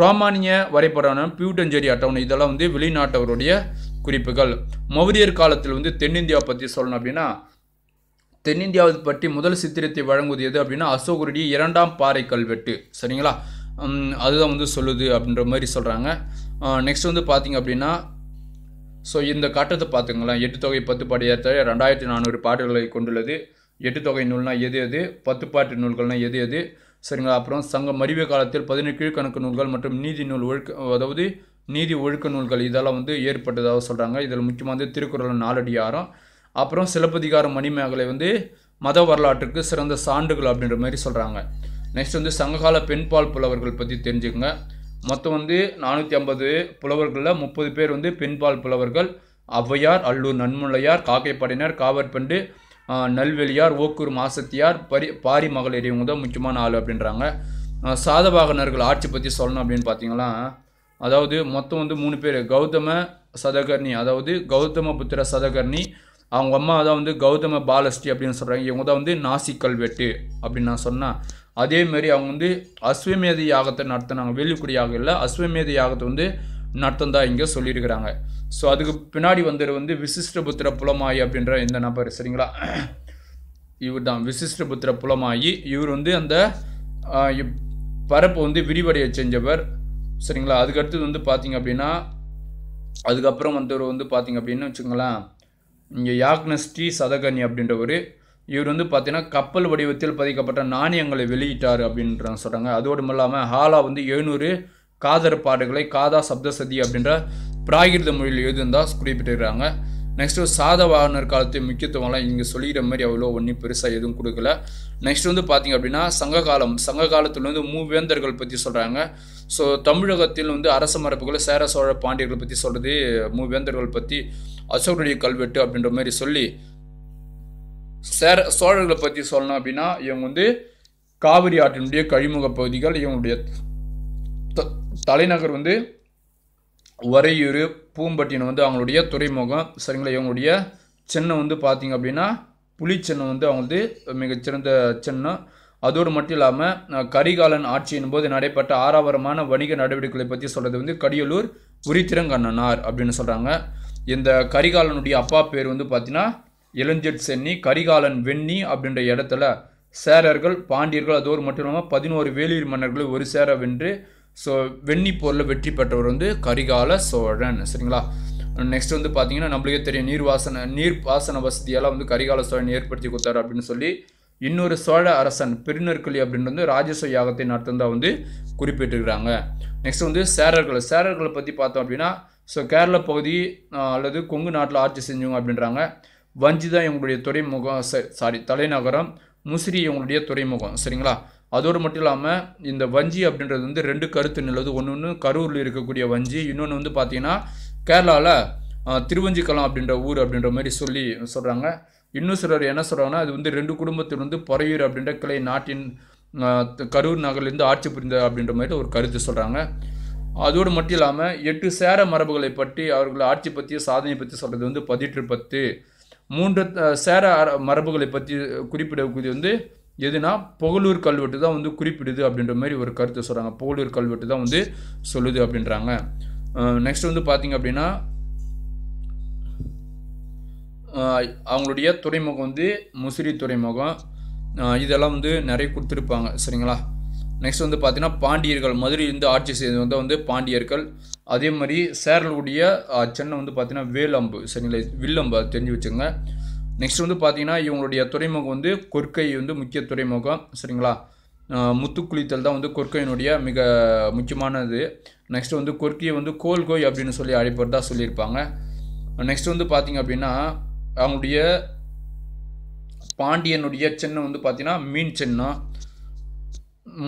ரோமானிய வரைபடான பியூட்டஞ்சேரி அட்டவணை இதெல்லாம் வந்து வெளிநாட்டவருடைய குறிப்புகள் மௌரியர் காலத்தில் வந்து தென்னிந்தியா பற்றி சொல்லணும் அப்படின்னா தென்னிந்தியாவை பற்றி முதல் சித்திரத்தை வழங்குவது எது அப்படின்னா அசோகருடைய இரண்டாம் பாறை கல்வெட்டு சரிங்களா அதுதான் வந்து சொல்லுது அப்படின்ற மாதிரி சொல்கிறாங்க நெக்ஸ்ட் வந்து பார்த்திங்க அப்படின்னா ஸோ இந்த கட்டத்தை பார்த்துங்களேன் எட்டு தொகை பத்து பாட்டு ஏற்ற ரெண்டாயிரத்தி நானூறு பாட்டுகளை கொண்டுள்ளது எட்டு தொகை நூல்னால் எது எது பத்து பாட்டு நூல்கள்னால் எது எது சரிங்களா அப்புறம் சங்க மறிவு காலத்தில் பதினெட்டு கீழ்கணக்கு நூல்கள் மற்றும் நீதி நூல் ஒழுக்க அதாவது நீதி ஒழுக்க நூல்கள் இதெல்லாம் வந்து ஏற்பட்டதாக சொல்கிறாங்க இதில் முக்கியமாக வந்து திருக்குறள் நாலடியாரம் அப்புறம் சிலப்பதிகாரம் மணிமேகலை வந்து மத வரலாற்றுக்கு சிறந்த சான்றுகள் அப்படின்ற மாதிரி சொல்கிறாங்க நெக்ஸ்ட் வந்து சங்ககால பெண்பால் புலவர்கள் பற்றி தெரிஞ்சுக்கோங்க மொத்தம் வந்து நானூற்றி ஐம்பது புலவர்களில் முப்பது பேர் வந்து பெண்பால் புலவர்கள் ஔவையார் அல்லூர் நன்முள்ளையார் காக்கைப்படையினர் காவற்பண்டு நல்வெளியார் ஓக்கூர் மாசத்தியார் பரி பாரி மகளிர் இவங்க தான் முக்கியமான ஆள் அப்படின்றாங்க சாதவாகனர்கள் ஆட்சி பற்றி சொல்லணும் அப்படின்னு பார்த்தீங்கன்னா அதாவது மொத்தம் வந்து மூணு பேர் கௌதம சதகர்ணி அதாவது கௌதம புத்திர சதகர்ணி அவங்க அம்மா தான் வந்து கௌதம பாலஸ்ரீ அப்படின்னு சொல்கிறாங்க இவங்க தான் வந்து நாசி கல்வெட்டு அப்படின்னு நான் சொன்னேன் அதேமாரி அவங்க வந்து அஸ்வமேத யாகத்தை நடத்தினாங்க வேலுக்குடி யாகம் இல்லை அஸ்வமேத யாகத்தை வந்து நடத்தந்தா இங்கே சொல்லியிருக்கிறாங்க ஸோ அதுக்கு பின்னாடி வந்தது வந்து விசிஷ்டபுத்திர புலமாயி அப்படின்ற இந்த நபர் சரிங்களா இவர் தான் விசிஷ்டபுத்திர புலமாயி இவர் வந்து அந்த பரப்பு வந்து விரிவடைய செஞ்சவர் சரிங்களா அதுக்கடுத்தது வந்து பார்த்தீங்க அப்படின்னா அதுக்கப்புறம் வந்தவர் வந்து பார்த்திங்க அப்படின்னு வச்சுக்கோங்களேன் இங்கே டி சதகர்ணி அப்படின்றவர் இவர் வந்து பார்த்தீங்கன்னா கப்பல் வடிவத்தில் பதிக்கப்பட்ட நாணயங்களை வெளியிட்டார் அப்படின்ற சொல்கிறாங்க அதோடு இல்லாமல் ஹாலா வந்து எழுநூறு காதர் பாடுகளை காதா சப்தசதி அப்படின்ற பிராகிருத மொழியில் எழுதியிருந்தால் குறிப்பிட்டிருக்கிறாங்க நெக்ஸ்ட்டு சாதவாகனர் காலத்து முக்கியத்துவம்லாம் இங்கே சொல்லிக்கிற மாதிரி அவ்வளோ ஒன்றும் பெருசாக எதுவும் கொடுக்கல நெக்ஸ்ட் வந்து பார்த்திங்க அப்படின்னா சங்க காலம் சங்க வந்து மூவேந்தர்கள் பற்றி சொல்கிறாங்க ஸோ தமிழகத்தில் வந்து அரச மரபுகளை சேர சோழ பாண்டியர்கள் பற்றி சொல்கிறது மூவேந்தர்கள் பற்றி அசோகருடைய கல்வெட்டு அப்படின்ற மாதிரி சொல்லி சேர சோழர்களை பற்றி சொல்லணும் அப்படின்னா இவங்க வந்து காவிரி ஆற்றினுடைய கழிமுக பகுதிகள் இவங்களுடைய தலைநகர் வந்து வரையூர் பூம்பட்டினம் வந்து அவங்களுடைய துறைமுகம் சரிங்களா இவங்களுடைய சென்னை வந்து பார்த்திங்க அப்படின்னா புலிச்சின்னம் வந்து அவங்களது மிகச்சிறந்த சென்னை அதோடு மட்டும் இல்லாமல் கரிகாலன் ஆட்சியின் போது நடைபெற்ற ஆறாவரமான வணிக நடவடிக்கைகளை பற்றி சொல்கிறது வந்து கடியலூர் உரித்திரங்கண்ணனார் அப்படின்னு சொல்கிறாங்க இந்த கரிகாலனுடைய அப்பா பேர் வந்து பார்த்தீங்கன்னா இளஞ்செட் சென்னி கரிகாலன் வெண்ணி அப்படின்ற இடத்துல சேரர்கள் பாண்டியர்கள் அதோடு மட்டும் இல்லாமல் பதினோரு வேலூர் மன்னர்களை ஒரு சேர வென்று ஸோ வெண்ணி போரில் வெற்றி பெற்றவர் வந்து கரிகால சோழன் சரிங்களா நெக்ஸ்ட் வந்து பார்த்தீங்கன்னா நம்மளுக்கே தெரியும் நீர்வாசன நீர்ப்பாசன வசதியெல்லாம் வந்து கரிகால சோழன் ஏற்படுத்தி கொடுத்தாரு அப்படின்னு சொல்லி இன்னொரு சோழ அரசன் பெருநற்களி அப்படின்னு வந்து ராஜச யாகத்தை தான் வந்து குறிப்பிட்டிருக்கிறாங்க நெக்ஸ்ட் வந்து சேரர்கள் சேரர்களை பற்றி பார்த்தோம் அப்படின்னா ஸோ கேரள பகுதி அல்லது கொங்கு நாட்டில் ஆட்சி செஞ்சவங்க அப்படின்றாங்க தான் இவங்களுடைய துறைமுகம் சாரி தலைநகரம் முசிறி இவங்களுடைய துறைமுகம் சரிங்களா அதோடு மட்டும் இல்லாமல் இந்த வஞ்சி அப்படின்றது வந்து ரெண்டு கருத்து நிலவு ஒன்று ஒன்று கரூரில் இருக்கக்கூடிய வஞ்சி இன்னொன்று வந்து பார்த்திங்கன்னா கேரளாவில் திருவஞ்சிக்கலாம் அப்படின்ற ஊர் அப்படின்ற மாதிரி சொல்லி சொல்கிறாங்க இன்னும் சிலர் என்ன சொல்கிறாங்கன்னா அது வந்து ரெண்டு குடும்பத்தில் வந்து பொறையூர் அப்படின்ற கிளை நாட்டின் கரூர் நகர்லேருந்து ஆட்சி புரிந்த அப்படின்ற மாதிரி ஒரு கருத்து சொல்கிறாங்க அதோடு மட்டும் இல்லாமல் எட்டு சேர மரபுகளை பற்றி அவர்கள் ஆட்சி பற்றிய சாதனை பற்றி சொல்கிறது வந்து பதிற்று பத்து மூன்று சேர மரபுகளை பற்றி குறிப்பிடக்கூடிய வந்து எதுனா புகழூர் கல்வெட்டு தான் வந்து குறிப்பிடுது அப்படின்ற மாதிரி ஒரு கருத்தை சொல்கிறாங்க புகழூர் கல்வெட்டு தான் வந்து சொல்லுது அப்படின்றாங்க நெக்ஸ்ட் வந்து பார்த்திங்க அப்படின்னா அவங்களுடைய துறைமுகம் வந்து முசிறி துறைமுகம் இதெல்லாம் வந்து நிறைய கொடுத்துருப்பாங்க சரிங்களா நெக்ஸ்ட் வந்து பார்த்திங்கன்னா பாண்டியர்கள் மதுரையிலிருந்து ஆட்சி செய்தது வந்து வந்து பாண்டியர்கள் அதே மாதிரி சேரலுடைய சென்னை வந்து பார்த்தீங்கன்னா வேலம்பு சரிங்களா வில்லம்பு அது தெரிஞ்சு வச்சுங்க நெக்ஸ்ட் வந்து பார்த்திங்கன்னா இவங்களுடைய துறைமுகம் வந்து கொற்கை வந்து முக்கிய துறைமுகம் சரிங்களா முத்துக்குளித்தல் தான் வந்து கொற்கையினுடைய மிக முக்கியமானது நெக்ஸ்ட் வந்து கொற்கையை வந்து கோல்கோய் அப்படின்னு சொல்லி அழைப்பதாக சொல்லியிருப்பாங்க நெக்ஸ்ட் வந்து பார்த்தீங்க அப்படின்னா அவங்களுடைய பாண்டியனுடைய சின்னம் வந்து பார்த்திங்கன்னா மீன் சின்னம்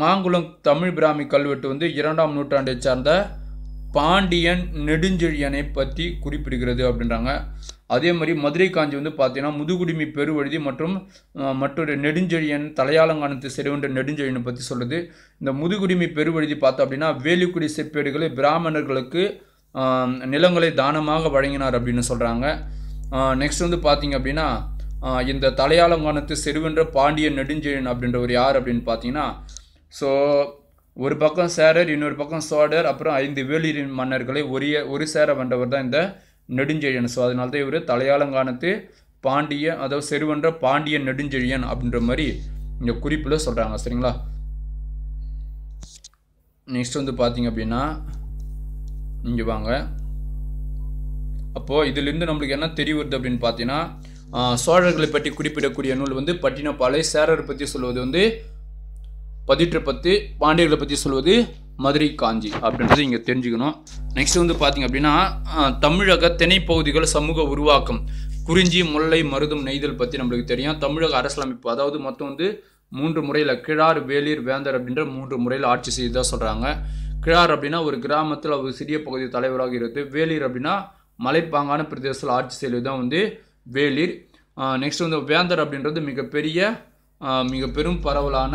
மாங்குளம் தமிழ் பிராமி கல்வெட்டு வந்து இரண்டாம் நூற்றாண்டை சார்ந்த பாண்டியன் நெடுஞ்செழியனை பற்றி குறிப்பிடுகிறது அப்படின்றாங்க அதே மாதிரி மதுரை காஞ்சி வந்து பார்த்தீங்கன்னா முதுகுடிமை பெருவழுதி மற்றும் மற்றொரு நெடுஞ்செழியன் தலையாலங்கானத்து செருவென்ற நெடுஞ்செழியனை பற்றி சொல்லுது இந்த முதுகுடிமை பெருவழுதி பார்த்தோம் அப்படின்னா வேலுக்குடி செப்பேடுகளை பிராமணர்களுக்கு நிலங்களை தானமாக வழங்கினார் அப்படின்னு சொல்கிறாங்க நெக்ஸ்ட் வந்து பார்த்தீங்க அப்படின்னா இந்த தலையாலங்கானத்து செருவென்ற பாண்டிய நெடுஞ்செழியன் அப்படின்றவர் யார் அப்படின்னு பார்த்தீங்கன்னா ஸோ ஒரு பக்கம் சேரர் இன்னொரு பக்கம் சோடர் அப்புறம் ஐந்து வேளிரின் மன்னர்களை ஒரே ஒரு சேர வந்தவர் தான் இந்த நெடுஞ்செழியன் ஸோ அதனால தான் இவர் தலையாளங்கானத்து பாண்டிய அதாவது செருவன்ற பாண்டிய நெடுஞ்செழியன் அப்படின்ற மாதிரி இந்த குறிப்பில் சொல்கிறாங்க சரிங்களா நெக்ஸ்ட் வந்து பார்த்தீங்க அப்படின்னா இங்கே வாங்க அப்போது இதுலேருந்து நம்மளுக்கு என்ன தெரிய வருது அப்படின்னு பார்த்தீங்கன்னா சோழர்களை பற்றி குறிப்பிடக்கூடிய நூல் வந்து பட்டினப்பாலை சேரர் பற்றி சொல்வது வந்து பதிற்று பத்து பாண்டியர்களை பற்றி சொல்வது மதுரை காஞ்சி அப்படின்றது இங்கே தெரிஞ்சுக்கணும் நெக்ஸ்ட் வந்து பார்த்தீங்க அப்படின்னா தமிழக திணைப்பகுதிகள் சமூக உருவாக்கம் குறிஞ்சி முல்லை மருதம் நெய்தல் பற்றி நம்மளுக்கு தெரியும் தமிழக அரசியலமைப்பு அதாவது மொத்தம் வந்து மூன்று முறையில் கிழார் வேலிர் வேந்தர் அப்படின்ற மூன்று முறையில் ஆட்சி செய்துதான் சொல்கிறாங்க கிழார் அப்படின்னா ஒரு கிராமத்தில் ஒரு சிறிய பகுதி தலைவராக இருந்து வேலிர் அப்படின்னா மலைப்பாங்கான பிரதேசத்தில் ஆட்சி செய்வது தான் வந்து வேலிர் நெக்ஸ்ட் வந்து வேந்தர் அப்படின்றது மிகப்பெரிய மிக பெரும் பரவலான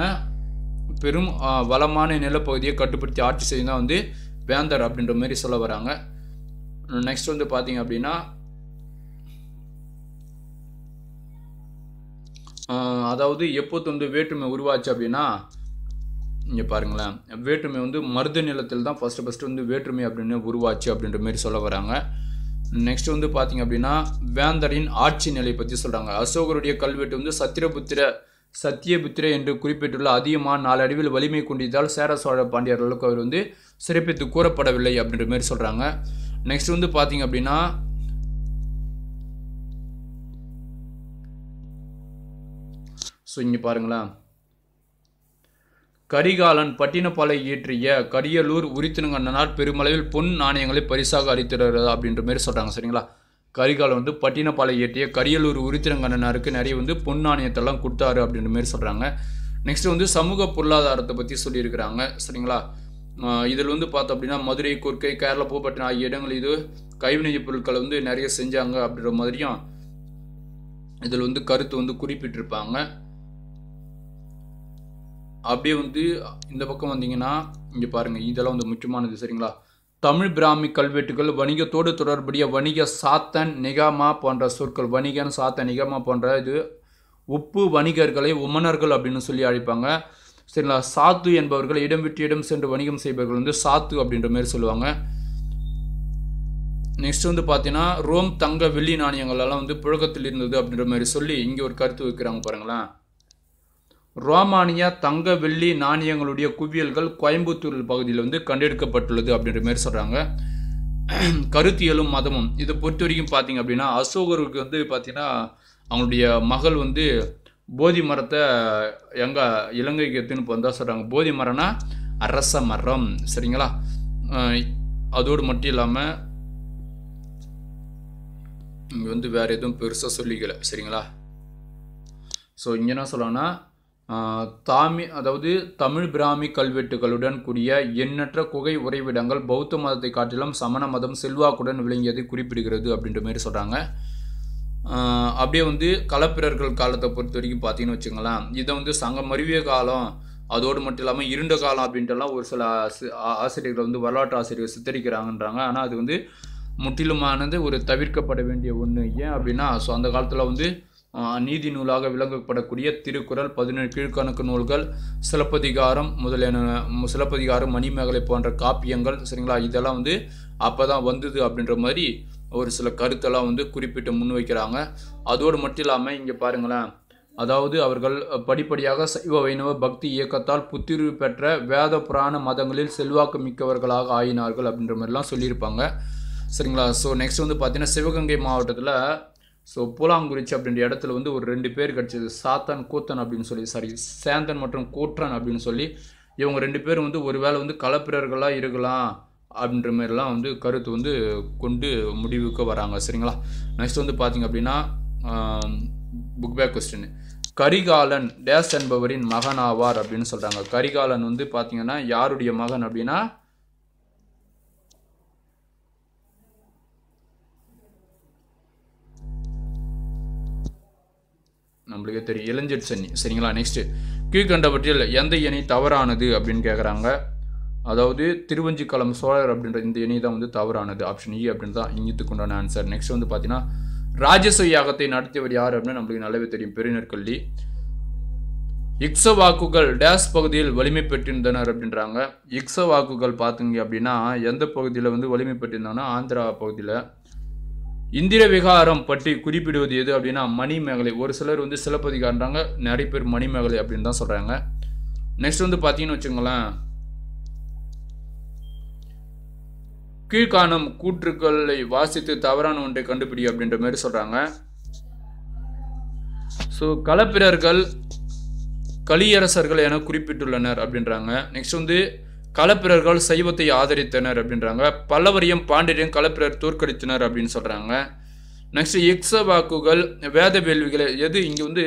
பெரும் வளமான நிலப்பகுதியை கட்டுப்படுத்தி ஆட்சி செய்யும் தான் வந்து வேந்தர் அப்படின்ற மாதிரி சொல்ல வராங்க நெக்ஸ்ட் வந்து பார்த்தீங்க அப்படின்னா அதாவது எப்போது வந்து வேற்றுமை உருவாச்சு அப்படின்னா இங்கே பாருங்களேன் வேற்றுமை வந்து மருத நிலத்தில் தான் ஃபஸ்ட்டு ஃபஸ்ட்டு வந்து வேற்றுமை அப்படின்னு உருவாச்சு அப்படின்ற மாதிரி சொல்ல வராங்க நெக்ஸ்ட் வந்து பார்த்தீங்க அப்படின்னா வேந்தரின் ஆட்சி நிலையை பற்றி சொல்கிறாங்க அசோகருடைய கல்வெட்டு வந்து சத்திரபுத்திர சத்தியபுத்திரை என்று குறிப்பிட்டுள்ள அதிகமான நாளடைவில் வலிமை கொண்டிருந்தால் சேர சோழ பாண்டியர் அளவுக்கு அவர் வந்து சிறப்பித்து கூறப்படவில்லை அப்படின்ற மாதிரி சொல்கிறாங்க நெக்ஸ்ட் வந்து பார்த்தீங்க அப்படின்னா ஸோ இங்கே பாருங்களேன் கரிகாலன் பட்டினப்பாலை இயற்றிய கரியலூர் உரித்தினங்கண்ணனார் பெருமளவில் பொன் நாணயங்களை பரிசாக அளித்திடுறது அப்படின்ற மாதிரி சொல்கிறாங்க சரிங்களா கரிகாலம் வந்து பட்டினப்பாலை இயற்றிய கரியலூர் உரித்திரங்கண்ணனாருக்கு நிறைய வந்து பொன்னாணியத்தெல்லாம் கொடுத்தாரு அப்படின்ற மாரி சொல்கிறாங்க நெக்ஸ்ட் வந்து சமூக பொருளாதாரத்தை பற்றி சொல்லியிருக்கிறாங்க சரிங்களா இதில் வந்து பார்த்தோம் அப்படின்னா மதுரை கோர்க்கை கேரள பூப்பட்டினம் ஆகிய இடங்கள் இது கைவினைப் பொருட்களை வந்து நிறைய செஞ்சாங்க அப்படின்ற மாதிரியும் இதில் வந்து கருத்து வந்து குறிப்பிட்டிருப்பாங்க அப்படியே வந்து இந்த பக்கம் வந்தீங்கன்னா இங்கே பாருங்கள் இதெல்லாம் வந்து முக்கியமானது சரிங்களா தமிழ் பிராமி கல்வெட்டுகள் வணிகத்தோடு தொடர்புடைய வணிக சாத்தன் நிகாமா போன்ற சொற்கள் வணிகன் சாத்தன் நிகாமா போன்ற இது உப்பு வணிகர்களை உமனர்கள் அப்படின்னு சொல்லி அழைப்பாங்க சரிங்களா சாத்து என்பவர்கள் இடம் விட்டு இடம் சென்று வணிகம் செய்பவர்கள் வந்து சாத்து அப்படின்ற மாதிரி சொல்லுவாங்க நெக்ஸ்ட் வந்து பார்த்தீங்கன்னா ரோம் தங்க வெள்ளி நாணயங்கள் எல்லாம் வந்து புழக்கத்தில் இருந்தது அப்படின்ற மாதிரி சொல்லி இங்கே ஒரு கருத்து வைக்கிறாங்க பாருங்களேன் ரோமானியா தங்க வெள்ளி நாணயங்களுடைய குவியல்கள் கோயம்புத்தூர் பகுதியில் வந்து கண்டெடுக்கப்பட்டுள்ளது அப்படின்ற மாதிரி சொல்கிறாங்க கருத்தியலும் மதமும் இதை பொறுத்த வரைக்கும் பார்த்தீங்க அப்படின்னா அசோகருக்கு வந்து பார்த்திங்கன்னா அவங்களுடைய மகள் வந்து போதி மரத்தை எங்கே இலங்கைக்கு எடுத்துன்னு வந்தால் சொல்கிறாங்க போதி மரம்னா அரச மரம் சரிங்களா அதோடு மட்டும் இல்லாமல் இங்கே வந்து வேறு எதுவும் பெருசாக சொல்லிக்கல சரிங்களா ஸோ இங்கே என்ன சொல்லலாம்னா தாமி அதாவது தமிழ் பிராமி கல்வெட்டுகளுடன் கூடிய எண்ணற்ற குகை உறைவிடங்கள் பௌத்த மதத்தை காட்டிலும் சமண மதம் செல்வாக்குடன் விளங்கியதை குறிப்பிடுகிறது அப்படின்ற மாதிரி சொல்கிறாங்க அப்படியே வந்து களப்பிரர்கள் காலத்தை பொறுத்த வரைக்கும் பார்த்தீங்கன்னு வச்சுங்களேன் இதை வந்து சங்கம் மருவிய காலம் அதோடு மட்டும் இல்லாமல் இருண்ட காலம் அப்படின்ட்டுலாம் ஒரு சில ஆசிரியர்கள் வந்து வரலாற்று ஆசிரியர்கள் சித்தரிக்கிறாங்கன்றாங்க ஆனால் அது வந்து முற்றிலுமானது ஒரு தவிர்க்கப்பட வேண்டிய ஒன்று ஏன் அப்படின்னா ஸோ அந்த காலத்தில் வந்து நீதி நூலாக விளங்கப்படக்கூடிய திருக்குறள் பதினேழு கீழ்கணக்கு நூல்கள் சிலப்பதிகாரம் முதலியன சிலப்பதிகாரம் மணிமேகலை போன்ற காப்பியங்கள் சரிங்களா இதெல்லாம் வந்து அப்போ தான் வந்தது அப்படின்ற மாதிரி ஒரு சில கருத்தெல்லாம் வந்து குறிப்பிட்டு முன்வைக்கிறாங்க அதோடு மட்டும் இல்லாமல் இங்கே பாருங்களேன் அதாவது அவர்கள் படிப்படியாக சைவ வைணவ பக்தி இயக்கத்தால் புத்திரிவு பெற்ற வேத புராண மதங்களில் செல்வாக்கு மிக்கவர்களாக ஆயினார்கள் அப்படின்ற மாதிரிலாம் சொல்லியிருப்பாங்க சரிங்களா ஸோ நெக்ஸ்ட் வந்து பார்த்திங்கன்னா சிவகங்கை மாவட்டத்தில் ஸோ புலாங்குறிச்சி அப்படின்ற இடத்துல வந்து ஒரு ரெண்டு பேர் கிடச்சிது சாத்தான் கூத்தன் அப்படின்னு சொல்லி சாரி சேந்தன் மற்றும் கூற்றன் அப்படின்னு சொல்லி இவங்க ரெண்டு பேரும் வந்து ஒரு வேளை வந்து கலப்பிரர்களாக இருக்கலாம் அப்படின்ற மாதிரிலாம் வந்து கருத்து வந்து கொண்டு முடிவுக்கு வராங்க சரிங்களா நெக்ஸ்ட் வந்து பார்த்திங்க அப்படின்னா புக் பேக் கொஸ்டின் கரிகாலன் டேஸ் என்பவரின் மகன் ஆவார் அப்படின்னு சொல்கிறாங்க கரிகாலன் வந்து பார்த்திங்கன்னா யாருடைய மகன் அப்படின்னா நம்மளுக்கே தெரியும் இளைஞர் சனி சரிங்களா நெக்ஸ்ட்டு கீழ்கண்ட பற்றியில் எந்த இணை தவறானது அப்படின்னு கேட்குறாங்க அதாவது திருவஞ்சிக்களம் சோழர் அப்படின்ற இந்த இணை தான் வந்து தவறானது ஆப்ஷன் இ e அப்படின்னு தான் இங்கத்துக்குண்டான ஆன்சர் நெக்ஸ்ட் வந்து பார்த்தீங்கன்னா ராஜச யாகத்தை நடத்தியவர் யார் அப்படின்னு நம்மளுக்கு நல்லாவே தெரியும் பெருநற்கல்வி இக்ஸ வாக்குகள் டேஸ் பகுதியில் வலிமை பெற்றிருந்தனர் அப்படின்றாங்க இக்ஸ வாக்குகள் பார்த்தீங்க அப்படின்னா எந்த பகுதியில் வந்து வலிமை பெற்றிருந்தாங்கன்னா ஆந்திரா பகுதியில் இந்திர விகாரம் பற்றி குறிப்பிடுவது எது அப்படின்னா மணிமேகலை ஒரு சிலர் வந்து சிலப்பதிகாரன்றாங்க நிறைய பேர் மணிமேகலை அப்படின்னு தான் சொல்கிறாங்க நெக்ஸ்ட் வந்து பார்த்தீங்கன்னு வச்சுங்களேன் கீழ்காணம் கூற்றுக்களை வாசித்து தவறான ஒன்றை கண்டுபிடி அப்படின்ற மாதிரி சொல்கிறாங்க ஸோ களப்பிரர்கள் கலியரசர்கள் என குறிப்பிட்டுள்ளனர் அப்படின்றாங்க நெக்ஸ்ட் வந்து களப்பிரர்கள் சைவத்தை ஆதரித்தனர் அப்படின்றாங்க பல்லவரையும் பாண்டியரையும் களப்பிரர் தோற்கடித்தனர் அப்படின்னு சொல்கிறாங்க நெக்ஸ்ட் வாக்குகள் வேத வேள்விகளை எது இங்கே வந்து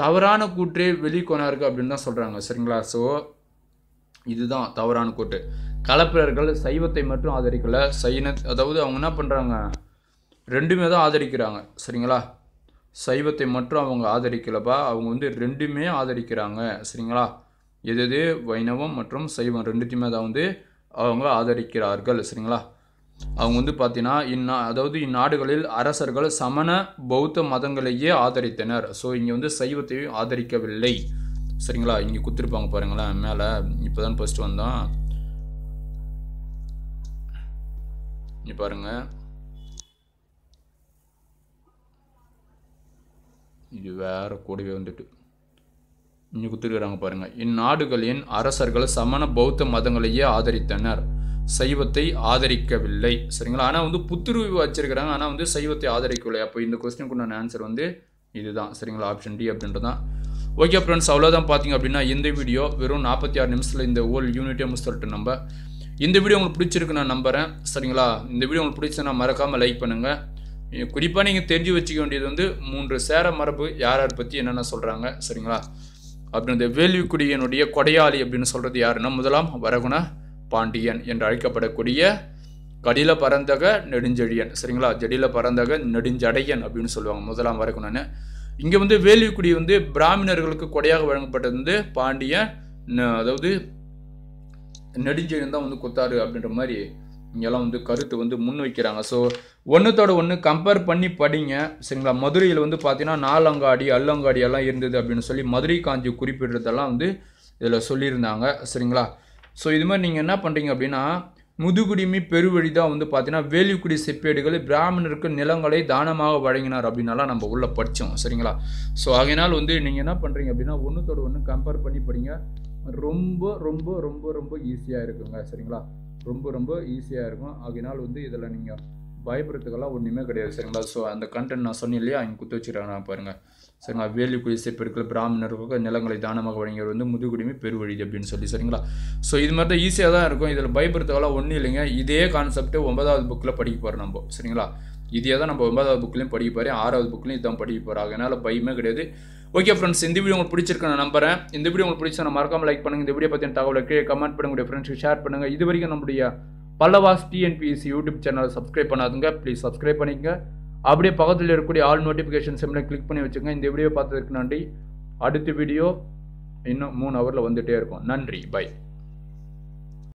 தவறான கூற்றே வெளிக்கொணாருக்கு அப்படின்னு தான் சொல்கிறாங்க சரிங்களா ஸோ இதுதான் தவறான கூட்டு களப்பிரர்கள் சைவத்தை மட்டும் ஆதரிக்கலை சைன அதாவது அவங்க என்ன பண்ணுறாங்க ரெண்டுமே தான் ஆதரிக்கிறாங்க சரிங்களா சைவத்தை மட்டும் அவங்க ஆதரிக்கலப்பா அவங்க வந்து ரெண்டுமே ஆதரிக்கிறாங்க சரிங்களா எது எது வைணவம் மற்றும் சைவம் ரெண்டுத்தையுமே அதை வந்து அவங்க ஆதரிக்கிறார்கள் சரிங்களா அவங்க வந்து பார்த்தீங்கன்னா இந்நா அதாவது இந்நாடுகளில் அரசர்கள் சமண பௌத்த மதங்களையே ஆதரித்தனர் ஸோ இங்கே வந்து சைவத்தையும் ஆதரிக்கவில்லை சரிங்களா இங்கே குத்திருப்பாங்க பாருங்களேன் மேலே இப்போ தான் ஃபஸ்ட்டு வந்தோம் இங்கே பாருங்கள் இது வேறு கூடவே வந்துட்டு இங்கே கொடுத்துருக்குறாங்க பாருங்கள் இந்நாடுகளின் அரசர்கள் சமண பௌத்த மதங்களையே ஆதரித்தனர் சைவத்தை ஆதரிக்கவில்லை சரிங்களா ஆனால் வந்து புத்துருவி வச்சிருக்கிறாங்க ஆனால் வந்து சைவத்தை ஆதரிக்கவில்லை அப்போ இந்த கொஸ்டினுக்குண்டான ஆன்சர் வந்து இதுதான் சரிங்களா ஆப்ஷன் டி அப்படின்றது தான் ஓகே ஃப்ரெண்ட்ஸ் அவ்வளோதான் பார்த்தீங்க அப்படின்னா இந்த வீடியோ வெறும் நாற்பத்தி ஆறு நிமிஷத்தில் இந்த ஓல் யூனிட்டே சொல்லிட்டு நம்ம இந்த வீடியோ உங்களுக்கு பிடிச்சிருக்கு நான் நம்புகிறேன் சரிங்களா இந்த வீடியோ உங்களுக்கு பிடிச்சதுன்னா மறக்காமல் லைக் பண்ணுங்கள் குறிப்பாக நீங்கள் தெரிஞ்சு வச்சுக்க வேண்டியது வந்து மூன்று சேர மரபு யார் யார் பற்றி என்னென்ன சொல்கிறாங்க சரிங்களா அப்படின்னு அந்த வேல்விக்குடியனுடைய கொடையாளி அப்படின்னு சொல்கிறது யாருன்னா முதலாம் வரகுண பாண்டியன் என்று அழைக்கப்படக்கூடிய கடில பரந்தக நெடுஞ்செழியன் சரிங்களா ஜடில பரந்தக நெடுஞ்சடையன் அப்படின்னு சொல்லுவாங்க முதலாம் வரகுணனு இங்கே வந்து வேல்விக்குடி வந்து பிராமணர்களுக்கு கொடையாக வழங்கப்பட்டது வந்து பாண்டியன் அதாவது நெடுஞ்செழியன் தான் வந்து கொத்தாரு அப்படின்ற மாதிரி இங்கெல்லாம் வந்து கருத்து வந்து முன் வைக்கிறாங்க ஸோ ஒன்றுத்தோட ஒன்று கம்பேர் பண்ணி படிங்க சரிங்களா மதுரையில் வந்து பார்த்தீங்கன்னா நாலங்காடி அல்லங்காடி எல்லாம் இருந்தது அப்படின்னு சொல்லி மதுரை காஞ்சி குறிப்பிடுறதெல்லாம் வந்து இதில் சொல்லியிருந்தாங்க சரிங்களா ஸோ இது மாதிரி நீங்கள் என்ன பண்ணுறீங்க அப்படின்னா முதுகுடிமை பெருவழி தான் வந்து பார்த்தீங்கன்னா வேலிக்குடி செப்பேடுகளை பிராமணருக்கு நிலங்களை தானமாக வழங்கினார் அப்படின்னாலாம் நம்ம உள்ளே படித்தோம் சரிங்களா ஸோ அதனால் வந்து நீங்கள் என்ன பண்ணுறீங்க அப்படின்னா ஒன்றுத்தோட ஒன்று கம்பேர் பண்ணி படிங்க ரொம்ப ரொம்ப ரொம்ப ரொம்ப ஈஸியாக இருக்குங்க சரிங்களா ரொம்ப ரொம்ப ஈஸியாக இருக்கும் ஆகினால் வந்து இதில் நீங்கள் பயப்படுறதுக்கெல்லாம் ஒன்றுமே கிடையாது சரிங்களா ஸோ அந்த கண்டென்ட் நான் சொன்னேன் இல்லையா அவங்க குத்து வச்சுருக்காங்க பாருங்கள் சரிங்களா வேலி குடிசை பெருக்கள் பிராமணர்களுக்கு நிலங்களை தானமாக வழங்கியவர் வந்து முதுகுடிமை பெருவழி அப்படின்னு சொல்லி சரிங்களா ஸோ இது மாதிரி தான் ஈஸியாக தான் இருக்கும் இதில் பயப்படுறதுக்கெல்லாம் ஒன்றும் இல்லைங்க இதே கான்செப்ட்டு ஒன்பதாவது புக்கில் படிக்க போகிறோம் நம்ம சரிங்களா இதே தான் நம்ம ஒன்பதாவது புக்லேயும் படிக்க போகிறேன் ஆறாவது புக்லேயும் இதுதான் படிக்க போகிறோம் அதனால் பயமே கிடையாது ஓகே ஃப்ரெண்ட்ஸ் இந்த வீடியோ உங்களுக்கு பிடிச்சிருக்கேன் நான் நம்புறேன் இந்த வீடியோ உங்களுக்கு பிடிச்சா நான் மறக்காமல் லைக் பண்ணுங்கள் இந்த வீடியோ பற்றின தகவலை கீழே கமெண்ட் பண்ணுங்க ஃப்ரெண்ட்ஸ் ஷேர் பண்ணுங்கள் இது வரைக்கும் நம்முடைய பல்லவாஸ் டிஎன்பிஎஸ்சி யூடியூப் சேனலை சப்ஸ்கிரைப் பண்ணாதுங்க ப்ளீஸ் சப்ஸ்கிரைப் பண்ணிக்கங்க அப்படியே பக்கத்தில் இருக்கக்கூடிய ஆல் நோட்டிஃபிகேஷன் செம்மில் கிளிக் பண்ணி வச்சுங்க இந்த வீடியோ பார்த்ததுக்கு நன்றி அடுத்த வீடியோ இன்னும் மூணு ஹவரில் வந்துகிட்டே இருக்கும் நன்றி பை